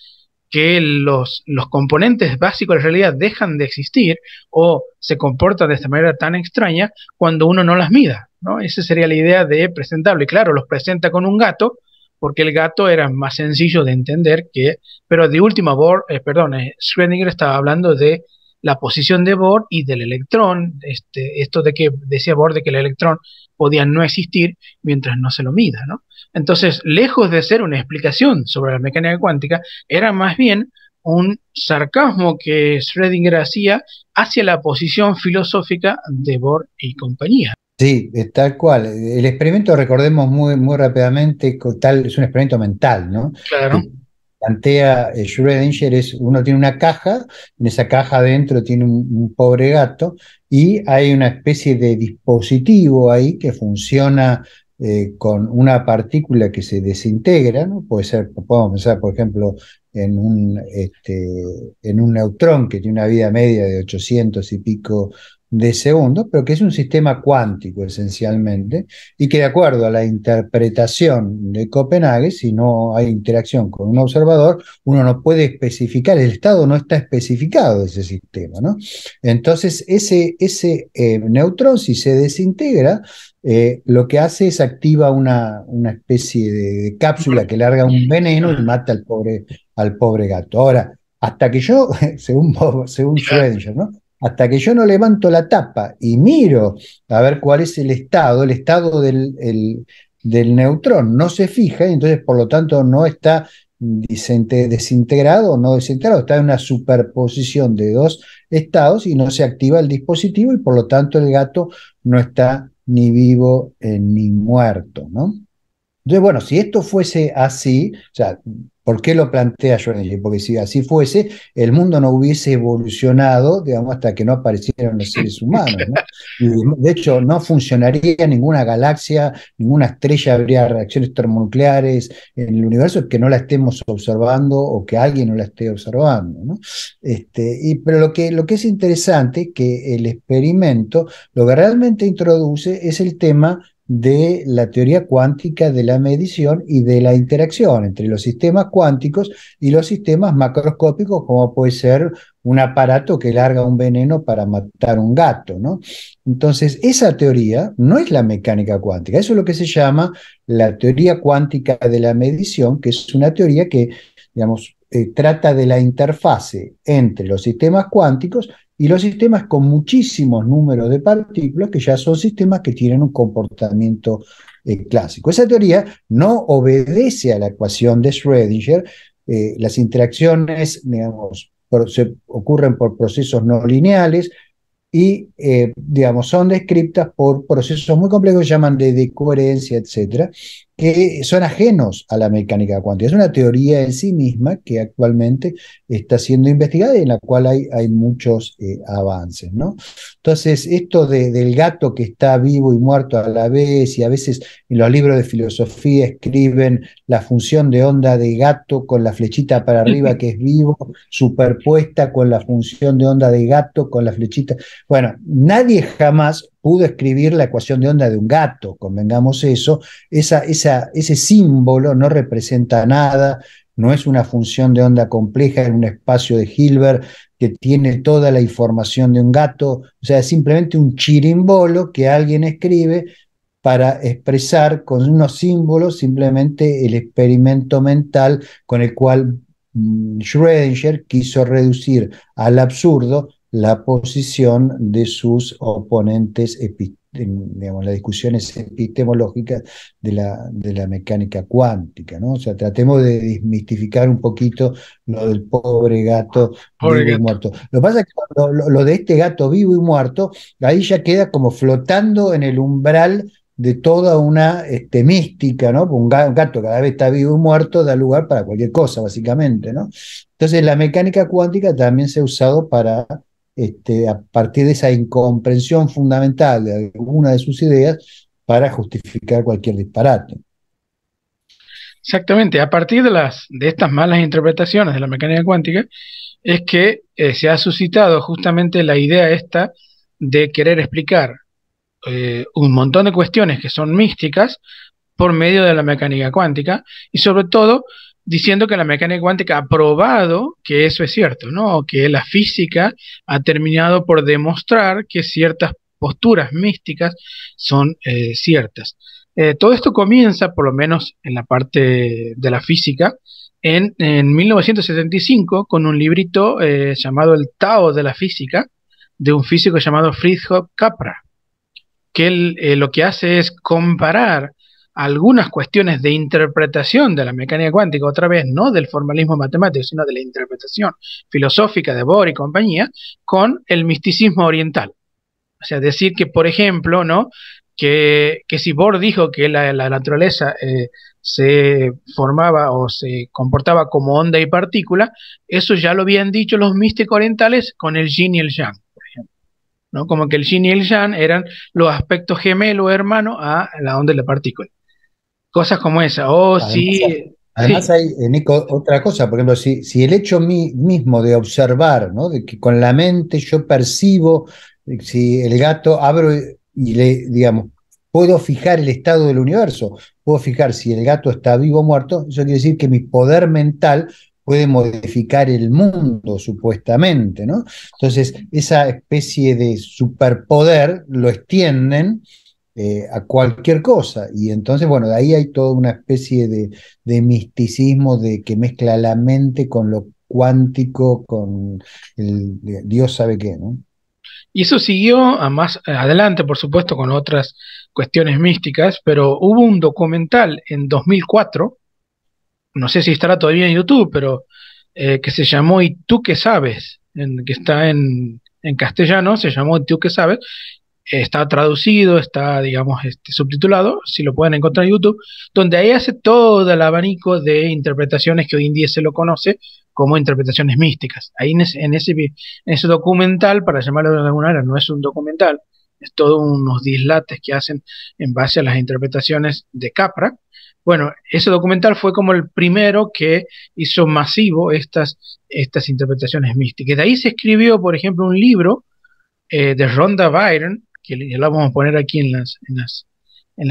que los, los, componentes básicos de la realidad dejan de existir o se comportan de esta manera tan extraña cuando uno no las mida, ¿no? Esa sería la idea de presentarlo. Y claro, los presenta con un gato, porque el gato era más sencillo de entender que, pero de última, eh, perdón, eh, Schrödinger estaba hablando de la posición de Bohr y del electrón, este, esto de que decía Bohr de que el electrón podía no existir mientras no se lo mida, ¿no? Entonces, lejos de ser una explicación sobre la mecánica cuántica, era más bien un sarcasmo que Schrödinger hacía hacia la posición filosófica de Bohr y compañía. Sí, tal cual. El experimento, recordemos muy, muy rápidamente, tal, es un experimento mental, ¿no? Claro plantea eh, Schrödinger es, uno tiene una caja, en esa caja adentro tiene un, pobre gato y hay una especie de dispositivo ahí que funciona eh, con una partícula que se desintegra, ¿no? Puede ser, podemos pensar, por ejemplo, en un, este, en un neutrón que tiene una vida media de 800 y pico de segundos, pero que es un sistema cuántico esencialmente, y que de acuerdo a la interpretación de Copenhague, si no hay interacción con un observador, uno no puede especificar, el estado no está especificado ese sistema. ¿no? Entonces, ese, ese eh, si se desintegra, eh, lo que hace es activa una, una especie de, cápsula que larga un veneno y mata al pobre, al pobre gato. Ahora, hasta que yo, según, según ¿no? hasta que yo no levanto la tapa y miro a ver cuál es el estado, el estado del, del neutrón no se fija, y entonces por lo tanto no está desintegrado o no desintegrado, está en una superposición de dos estados y no se activa el dispositivo y por lo tanto el gato no está ni vivo ni muerto, ¿no? Entonces, bueno, si esto fuese así, o sea, ¿Por qué lo plantea John Porque si así fuese, el mundo no hubiese evolucionado, digamos, hasta que no aparecieran los seres humanos. ¿no? de hecho, no funcionaría ninguna galaxia, ninguna estrella, habría reacciones termonucleares en el universo que no la estemos observando o que alguien no la esté observando. Este, y, pero lo que, lo que es interesante es que el experimento lo que realmente introduce es el tema de la teoría cuántica de la medición y de la interacción entre los sistemas cuánticos y los sistemas macroscópicos, como puede ser un aparato que larga un veneno para matar un gato, Entonces, esa teoría no es la mecánica cuántica, eso es lo que se llama la teoría cuántica de la medición, que es una teoría que, digamos, eh, trata de la interfase entre los sistemas cuánticos y los sistemas con muchísimos números de partículas, que ya son sistemas que tienen un comportamiento eh, clásico. Esa teoría no obedece a la ecuación de Schrödinger. Eh, las interacciones, digamos, se ocurren por procesos no lineales y, eh, digamos, son descritas por procesos muy complejos que llaman de decoherencia, etc que son ajenos a la mecánica cuántica. Es una teoría en sí misma que actualmente está siendo investigada y en la cual hay, hay muchos eh, avances. ¿no? Entonces, esto del gato que está vivo y muerto a la vez, y a veces en los libros de filosofía escriben la función de onda de gato con la flechita para arriba que es vivo, superpuesta con la función de onda de gato con la flechita. Bueno, nadie jamás pudo escribir la ecuación de onda de un gato, convengamos eso, esa, ese símbolo no representa nada, no es una función de onda compleja en un espacio de Hilbert que tiene toda la información de un gato, o sea, es simplemente un chirimbolo que alguien escribe para expresar con unos símbolos simplemente el experimento mental con el cual mm, Schrödinger quiso reducir al absurdo la posición de sus oponentes, digamos, las discusiones epistemológicas de la, de la mecánica cuántica, ¿no? O sea, tratemos de desmistificar un poquito lo del pobre gato vivo y muerto. Lo que pasa es que lo, de este gato vivo y muerto, ahí ya queda como flotando en el umbral de toda una este, mística, ¿no? Un gato cada vez está vivo y muerto, da lugar para cualquier cosa, básicamente, ¿no? Entonces la mecánica cuántica también se ha usado para este, a partir de esa incomprensión fundamental de alguna de sus ideas para justificar cualquier disparate. Exactamente, a partir de, las, de estas malas interpretaciones de la mecánica cuántica es que eh, se ha suscitado justamente la idea esta de querer explicar eh, un montón de cuestiones que son místicas por medio de la mecánica cuántica y sobre todo diciendo que la mecánica cuántica ha probado que eso es cierto, ¿no? que la física ha terminado por demostrar que ciertas posturas místicas son eh, ciertas. Eh, todo esto comienza, por lo menos en la parte de la física, en, 1975 con un librito eh, llamado El Tao de la Física, de un físico llamado Fritz Capra, que lo que hace es comparar algunas cuestiones de interpretación de la mecánica cuántica, otra vez no del formalismo matemático, sino de la interpretación filosófica de Bohr y compañía, con el misticismo oriental. O sea, decir que, por ejemplo, ¿no? que, si Bohr dijo que la, naturaleza eh, se formaba o se comportaba como onda y partícula, eso ya lo habían dicho los místicos orientales con el yin y el yang. ¿no? Como que el yin y el yang eran los aspectos gemelo hermanos a la onda y la partícula. Cosas como esa. Oh, además, sí. Además hay, eh, Nico, otra cosa, por ejemplo, si, el hecho mismo de observar, ¿no? De que con la mente yo percibo, eh, si el gato abro y le, digamos, puedo fijar el estado del universo, puedo fijar si el gato está vivo o muerto, eso quiere decir que mi poder mental puede modificar el mundo, supuestamente, ¿no? Entonces, esa especie de superpoder lo extienden eh, a cualquier cosa. Y entonces, bueno, de ahí hay toda una especie de, de misticismo de que mezcla la mente con lo cuántico, con el, Dios sabe qué, ¿no? Y eso siguió a más adelante, por supuesto, con otras cuestiones místicas, pero hubo un documental en 2004, no sé si estará todavía en YouTube, pero eh, que se llamó ¿Y tú que sabes? que está en, castellano, se llamó ¿Y tú que sabes? está traducido, está, digamos, este, subtitulado, si lo pueden encontrar en YouTube, donde ahí hace todo el abanico de interpretaciones que hoy en día se lo conoce como interpretaciones místicas. Ahí en ese, en ese, documental, para llamarlo de alguna manera, no es un documental, es todo unos dislates que hacen en base a las interpretaciones de Capra. Bueno, ese documental fue como el primero que hizo masivo estas, estas interpretaciones místicas. De ahí se escribió, por ejemplo, un libro eh, de Rhonda Byron, que la vamos a poner aquí en las, en las,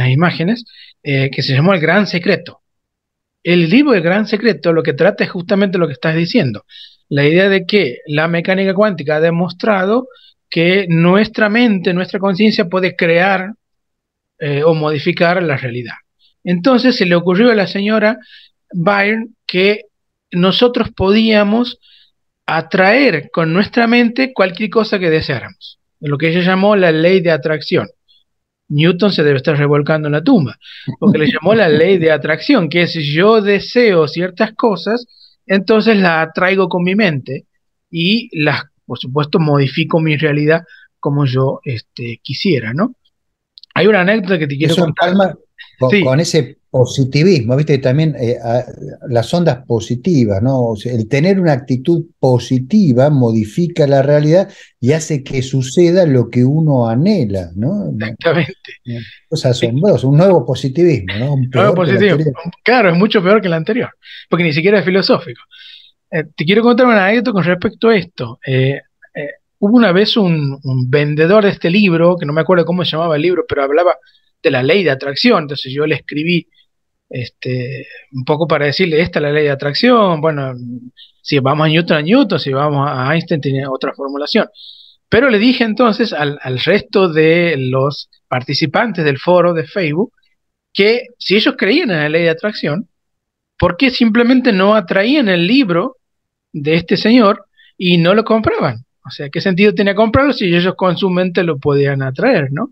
imágenes, eh, que se llamó El Gran Secreto. El libro El Gran Secreto lo que trata es justamente lo que estás diciendo, la idea de que la mecánica cuántica ha demostrado que nuestra mente, nuestra conciencia puede crear eh, o modificar la realidad. Entonces se le ocurrió a la señora Byrne que nosotros podíamos atraer con nuestra mente cualquier cosa que deseáramos lo que ella llamó la ley de atracción. Newton se debe estar revolcando en la tumba, porque le llamó la ley de atracción, que es yo deseo ciertas cosas, entonces las atraigo con mi mente y las, por supuesto, modifico mi realidad como yo este, quisiera, ¿no? Hay una anécdota que te quiero contar con, ese positivismo, viste, también eh, las ondas positivas, ¿no? el tener una actitud positiva modifica la realidad y hace que suceda lo que uno anhela, ¿no? Exactamente. Es asombroso, un nuevo positivismo, ¿no? Un nuevo positivismo. Claro, es mucho peor que el anterior, porque ni siquiera es filosófico. Eh, te quiero contar una anécdota con respecto a esto. Eh, hubo una vez un vendedor de este libro, que no me acuerdo cómo se llamaba el libro, pero hablaba de la ley de atracción. Entonces yo le escribí este, un poco para decirle, esta es la ley de atracción, bueno, si vamos a Newton, a Newton, si vamos a Einstein, tiene otra formulación. Pero le dije entonces al, al resto de los participantes del foro de Facebook que si ellos creían en la ley de atracción, ¿por qué simplemente no atraían el libro de este señor y no lo compraban? O sea, ¿qué sentido tenía comprarlo si ellos con su mente lo podían atraer, no?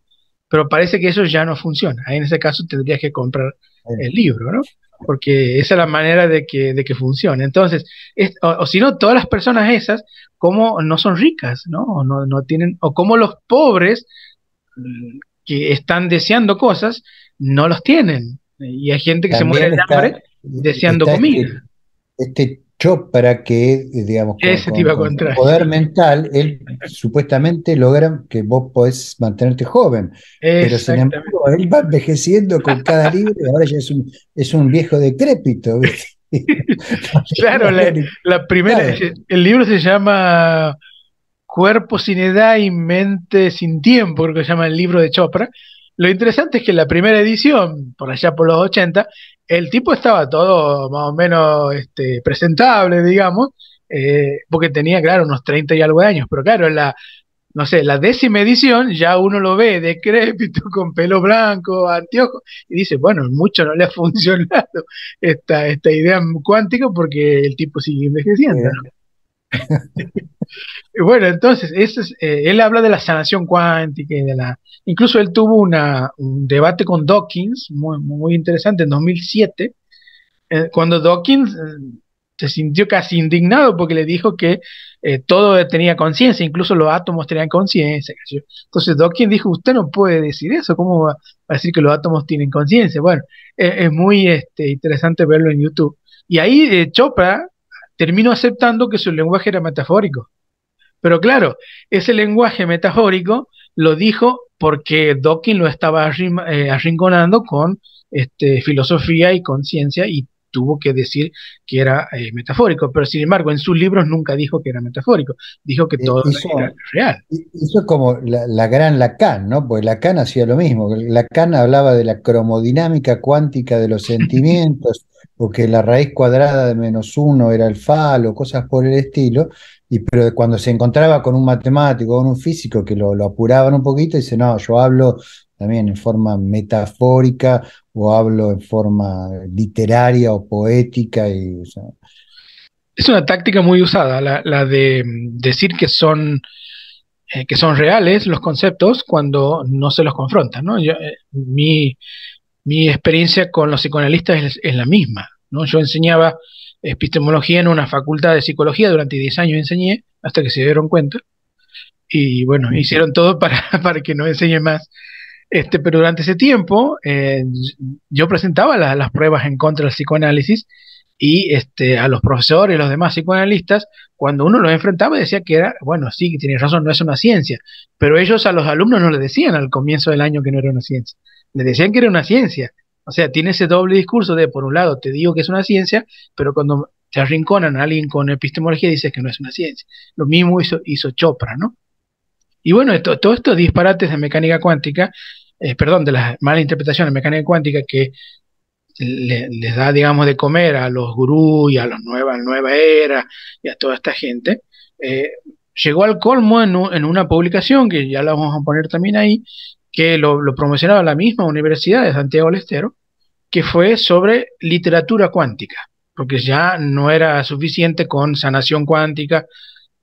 pero parece que eso ya no funciona. Ahí en ese caso tendrías que comprar el libro, ¿no? Porque esa es la manera de que, de funcione. Entonces, o, si no, todas las personas esas, ¿cómo no son ricas, ¿no? O no, no tienen, o cómo los pobres mm, que están deseando cosas, no los tienen. Y hay gente que se muere de hambre deseando este comida. este Chopra, que, eh, digamos, con, poder mental, él supuestamente logra que vos podés mantenerte joven. Pero sin embargo, él va envejeciendo con cada libro ahora ya es un, viejo decrépito. claro, la, primera, el libro se llama Cuerpo sin edad y mente sin tiempo, creo que se llama el libro de Chopra. Lo interesante es que la primera edición, por allá por los 80, el tipo estaba todo más o menos este, presentable, digamos, eh, porque tenía, claro, unos 30 y algo de años, pero claro, en la, no sé, la décima edición ya uno lo ve decrépito, con pelo blanco, anteojos, y dice, bueno, mucho no le ha funcionado esta, esta idea cuántica porque el tipo sigue envejeciendo. bueno, entonces, eh, él habla de la sanación cuántica de la... Incluso él tuvo un debate con Dawkins, muy, muy interesante, en 2007, eh, cuando Dawkins eh, se sintió casi indignado porque le dijo que todo tenía conciencia, incluso los átomos tenían conciencia. Entonces Dawkins dijo, usted no puede decir eso, ¿cómo va a decir que los átomos tienen conciencia? Bueno, e-, es muy este, interesante verlo en YouTube. Y ahí Chopra terminó aceptando que su lenguaje era metafórico. Pero claro, ese lenguaje metafórico lo dijo porque Dawkins lo estaba eh, arrinconando con este, filosofía y conciencia y tuvo que decir que era eh, metafórico, pero sin embargo en sus libros nunca dijo que era metafórico, dijo que eh, todo era real. Eso es como la, gran Lacan, ¿no? Porque Lacan hacía lo mismo, Lacan hablaba de la cromodinámica cuántica de los sentimientos, porque la raíz cuadrada de menos uno era el falo, cosas por el estilo, y pero cuando se encontraba con un matemático, con un físico que lo, lo apuraban un poquito, dice, no, yo hablo también en forma metafórica o hablo en forma literaria o poética. Y, Es una táctica muy usada, la, de mm, decir que son, eh, que son reales los conceptos cuando no se los confrontan. ¿no? Eh, mi, experiencia con los psicoanalistas es, la misma. ¿no? Yo enseñaba epistemología en una facultad de psicología durante 10 años enseñé hasta que se dieron cuenta y bueno, hicieron todo para, para que no enseñe más este, pero durante ese tiempo eh, yo presentaba las pruebas en contra del psicoanálisis y este, a los profesores, los demás psicoanalistas, cuando uno los enfrentaba decía que era, bueno, sí, que tienes razón, no es una ciencia, pero ellos a los alumnos no les decían al comienzo del año que no era una ciencia, Le decían que era una ciencia. O sea, tiene ese doble discurso de, por un lado, te digo que es una ciencia, pero cuando te arrinconan a alguien con epistemología dices que no es una ciencia. Lo mismo hizo, hizo Chopra, ¿no? Y bueno, esto, todos estos disparates de mecánica cuántica eh, perdón, de las malas interpretaciones de mecánica cuántica que les da, digamos, de comer a los gurús y a la nueva, nueva era y a toda esta gente, eh, llegó al colmo en, en, una publicación que ya la vamos a poner también ahí, que lo, lo promocionaba la misma Universidad de Santiago del Estero, que fue sobre literatura cuántica, porque ya no era suficiente con sanación cuántica,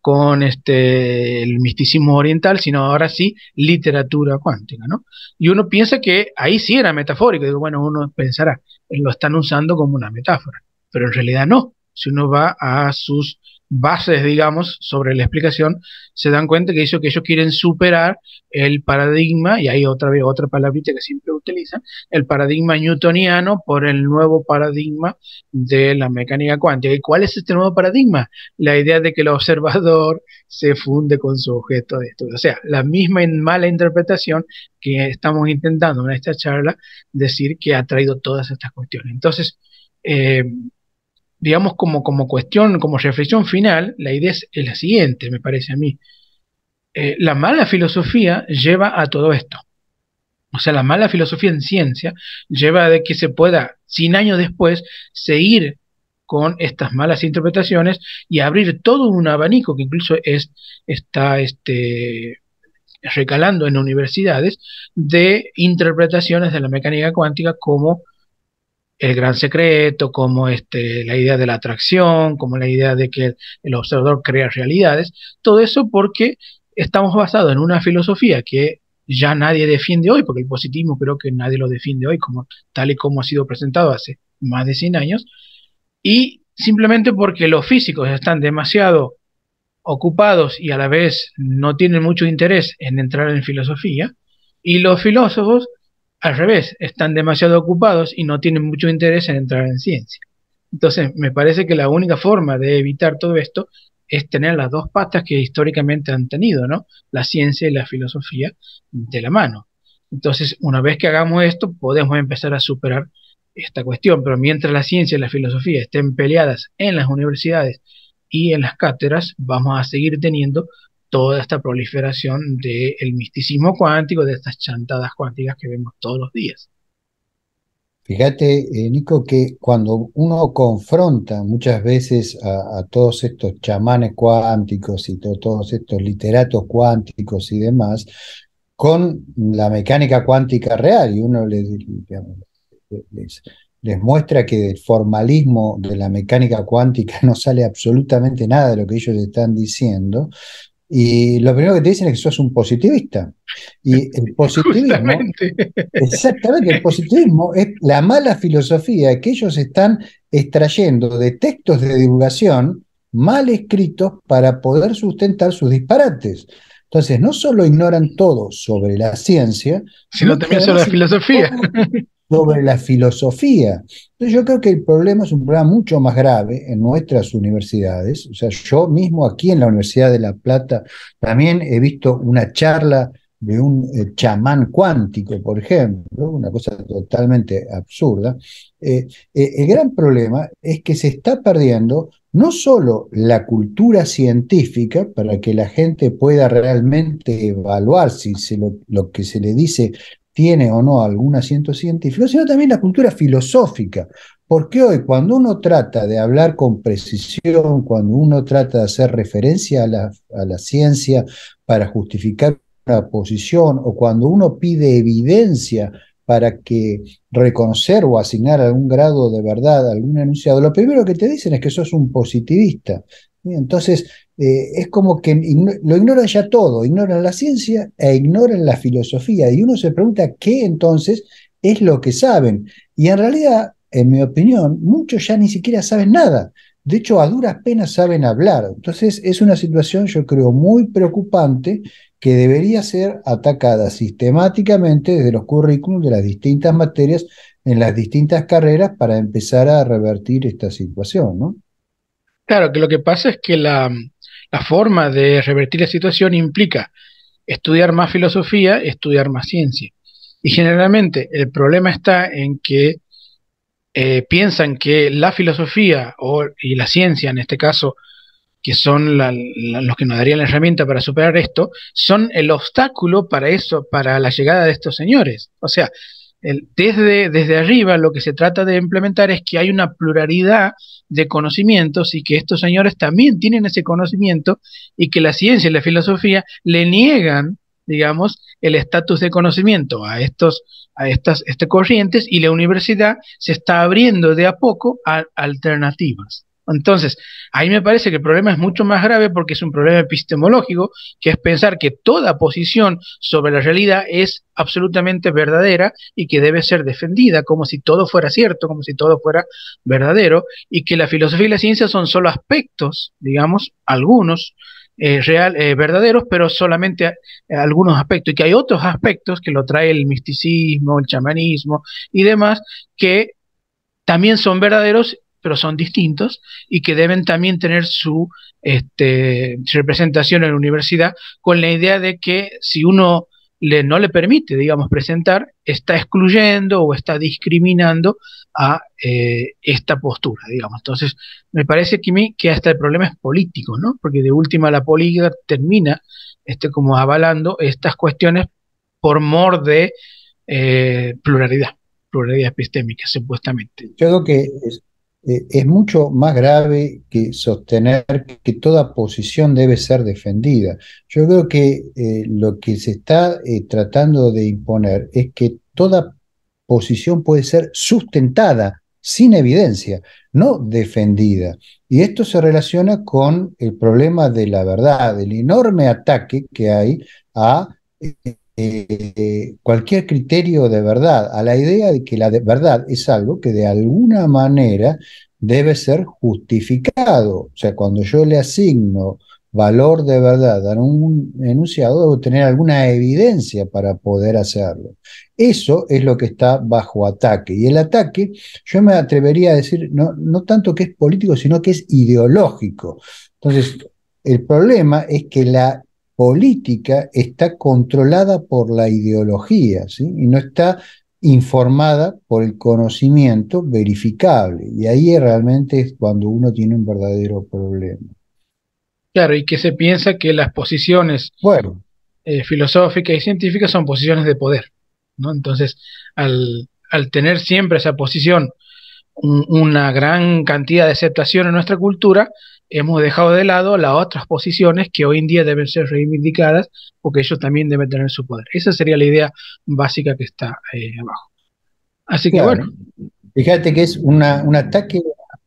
con este, el misticismo oriental, sino ahora sí literatura cuántica, ¿no? Y uno piensa que ahí sí era metafórico, digo, bueno, uno pensará, lo están usando como una metáfora, pero en realidad no, si uno va a sus bases, digamos, sobre la explicación, se dan cuenta que que ellos quieren superar el paradigma, y hay otra vez otra palabrita que siempre utilizan, el paradigma newtoniano por el nuevo paradigma de la mecánica cuántica. ¿Y cuál es este nuevo paradigma? La idea de que el observador se funde con su objeto de estudio. O sea, la misma mala interpretación que estamos intentando en esta charla decir que ha traído todas estas cuestiones. Entonces, eh, digamos, como, como cuestión, como reflexión final, la idea es, la siguiente, me parece a mí. Eh, la mala filosofía lleva a todo esto. O sea, la mala filosofía en ciencia lleva a que se pueda, 100 años después, seguir con estas malas interpretaciones y abrir todo un abanico que incluso es, está este, recalando en universidades de interpretaciones de la mecánica cuántica como el gran secreto, como este, la idea de la atracción, como la idea de que el observador crea realidades, todo eso porque estamos basados en una filosofía que ya nadie defiende hoy, porque el positivismo creo que nadie lo defiende hoy, como, tal y como ha sido presentado hace más de 100 años, y simplemente porque los físicos están demasiado ocupados y a la vez no tienen mucho interés en entrar en filosofía, y los filósofos al revés, están demasiado ocupados y no tienen mucho interés en entrar en ciencia. Entonces, me parece que la única forma de evitar todo esto es tener las dos patas que históricamente han tenido, ¿no? La ciencia y la filosofía de la mano. Entonces, una vez que hagamos esto, podemos empezar a superar esta cuestión. Pero mientras la ciencia y la filosofía estén peleadas en las universidades y en las cátedras, vamos a seguir teniendo toda esta proliferación del misticismo cuántico, de estas chantadas cuánticas que vemos todos los días. Fíjate, eh, Nico, que cuando uno confronta muchas veces a, todos estos chamanes cuánticos y todos estos literatos cuánticos y demás, con la mecánica cuántica real, y uno les, les muestra que el formalismo de la mecánica cuántica no sale absolutamente nada de lo que ellos están diciendo, y lo primero que te dicen es que sos un positivista. Y el positivismo. Exactamente, el positivismo es la mala filosofía que ellos están extrayendo de textos de divulgación mal escritos para poder sustentar sus disparates. Entonces, no solo ignoran todo sobre la ciencia, sino también sobre la filosofía. sobre la filosofía. Entonces yo creo que el problema es un problema mucho más grave en nuestras universidades. O sea, yo mismo aquí en la Universidad de La Plata también he visto una charla de un eh, chamán cuántico, por ejemplo, una cosa totalmente absurda, eh, eh, el gran problema es que se está perdiendo no solo la cultura científica para que la gente pueda realmente evaluar si lo, que se le dice tiene o no algún asiento científico, sino también la cultura filosófica. Porque hoy cuando uno trata de hablar con precisión, cuando uno trata de hacer referencia a la, a la ciencia para justificar una posición o cuando uno pide evidencia para que reconocer o asignar algún grado de verdad a algún enunciado, lo primero que te dicen es que sos un positivista. Entonces, eh, es como que lo ignoran ya todo, ignoran la ciencia e ignoran la filosofía. Y uno se pregunta qué entonces es lo que saben. Y en realidad, en mi opinión, muchos ya ni siquiera saben nada. De hecho, a duras penas saben hablar. Entonces, es una situación, yo creo, muy preocupante que debería ser atacada sistemáticamente desde los currículums de las distintas materias en las distintas carreras para empezar a revertir esta situación, ¿no? Claro, que lo que pasa es que la, forma de revertir la situación implica estudiar más filosofía, estudiar más ciencia. Y generalmente el problema está en que eh, piensan que la filosofía o, y la ciencia, en este caso, que son los que nos darían la herramienta para superar esto, son el obstáculo para eso, para la llegada de estos señores. O sea, desde, desde arriba lo que se trata de implementar es que hay una pluralidad de conocimientos y que estos señores también tienen ese conocimiento y que la ciencia y la filosofía le niegan, digamos, el estatus de conocimiento a estos a estas este corrientes y la universidad se está abriendo de a poco a alternativas. Entonces, ahí me parece que el problema es mucho más grave porque es un problema epistemológico, que es pensar que toda posición sobre la realidad es absolutamente verdadera y que debe ser defendida como si todo fuera cierto, como si todo fuera verdadero, y que la filosofía y la ciencia son solo aspectos, digamos, algunos, eh, eh, verdaderos, pero solamente eh, algunos aspectos, y que hay otros aspectos que lo trae el misticismo, el chamanismo y demás, que también son verdaderos pero son distintos y que deben también tener su este, representación en la universidad con la idea de que si uno le, no le permite, digamos, presentar, está excluyendo o está discriminando a eh, esta postura, digamos. Entonces, me parece que, mí que hasta el problema es político, ¿no? Porque de última la política termina este, como avalando estas cuestiones por mor de eh, pluralidad, pluralidad epistémica, supuestamente. Yo creo que eh, es mucho más grave que sostener que toda posición debe ser defendida. Yo creo que eh, lo que se está eh, tratando de imponer es que toda posición puede ser sustentada sin evidencia, no defendida. Y esto se relaciona con el problema de la verdad, el enorme ataque que hay a eh, cualquier criterio de verdad, a la idea de que la verdad es algo que de alguna manera debe ser justificado. O sea, cuando yo le asigno valor de verdad a un enunciado, debo tener alguna evidencia para poder hacerlo. Eso es lo que está bajo ataque. Y el ataque, yo me atrevería a decir, no, no tanto que es político, sino que es ideológico. Entonces, el problema es que la política está controlada por la ideología ¿sí? y no está informada por el conocimiento verificable. Y ahí realmente es cuando uno tiene un verdadero problema. Claro, y que se piensa que las posiciones eh, filosóficas y científicas son posiciones de poder. ¿no? Entonces, al, tener siempre esa posición, una gran cantidad de aceptación en nuestra cultura, hemos dejado de lado las otras posiciones que hoy en día deben ser reivindicadas porque ellos también deben tener su poder. Esa sería la idea básica que está eh, abajo. Así que bueno. Fíjate que es un ataque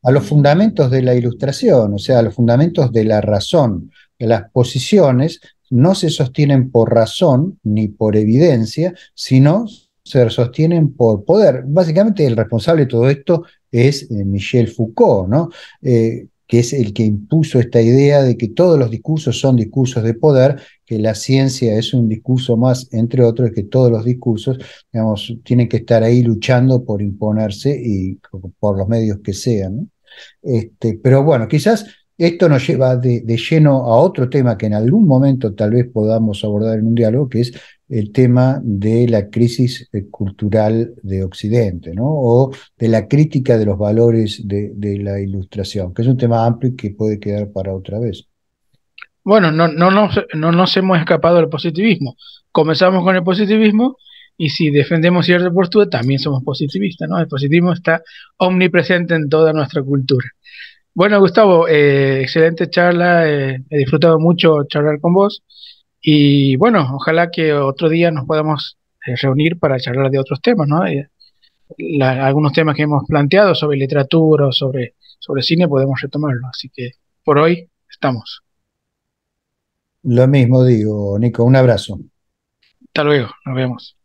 a los fundamentos de la ilustración, o sea, a los fundamentos de la razón. Las posiciones no se sostienen por razón ni por evidencia, sino se sostienen por poder. Básicamente el responsable de todo esto es eh, Michel Foucault, ¿no? Eh, que es el que impuso esta idea de que todos los discursos son discursos de poder, que la ciencia es un discurso más, entre otros, que todos los discursos, digamos, tienen que estar ahí luchando por imponerse y por los medios que sean. Este, pero bueno, quizás esto nos lleva de, lleno a otro tema que en algún momento tal vez podamos abordar en un diálogo, que es el tema de la crisis eh, cultural de Occidente, o de la crítica de los valores de, la ilustración, que es un tema amplio y que puede quedar para otra vez. Bueno, no, no, nos, hemos escapado del positivismo. Comenzamos con el positivismo y si defendemos cierta postura, también somos positivistas. ¿no? El positivismo está omnipresente en toda nuestra cultura. Bueno, Gustavo, eh, excelente charla. Eh, he disfrutado mucho charlar con vos. Y bueno, ojalá que otro día nos podamos eh, reunir para charlar de otros temas, ¿no? algunos temas que hemos planteado sobre literatura o sobre, sobre cine podemos retomarlo. Así que por hoy estamos. Lo mismo digo, Nico. Un abrazo. Hasta luego. Nos vemos.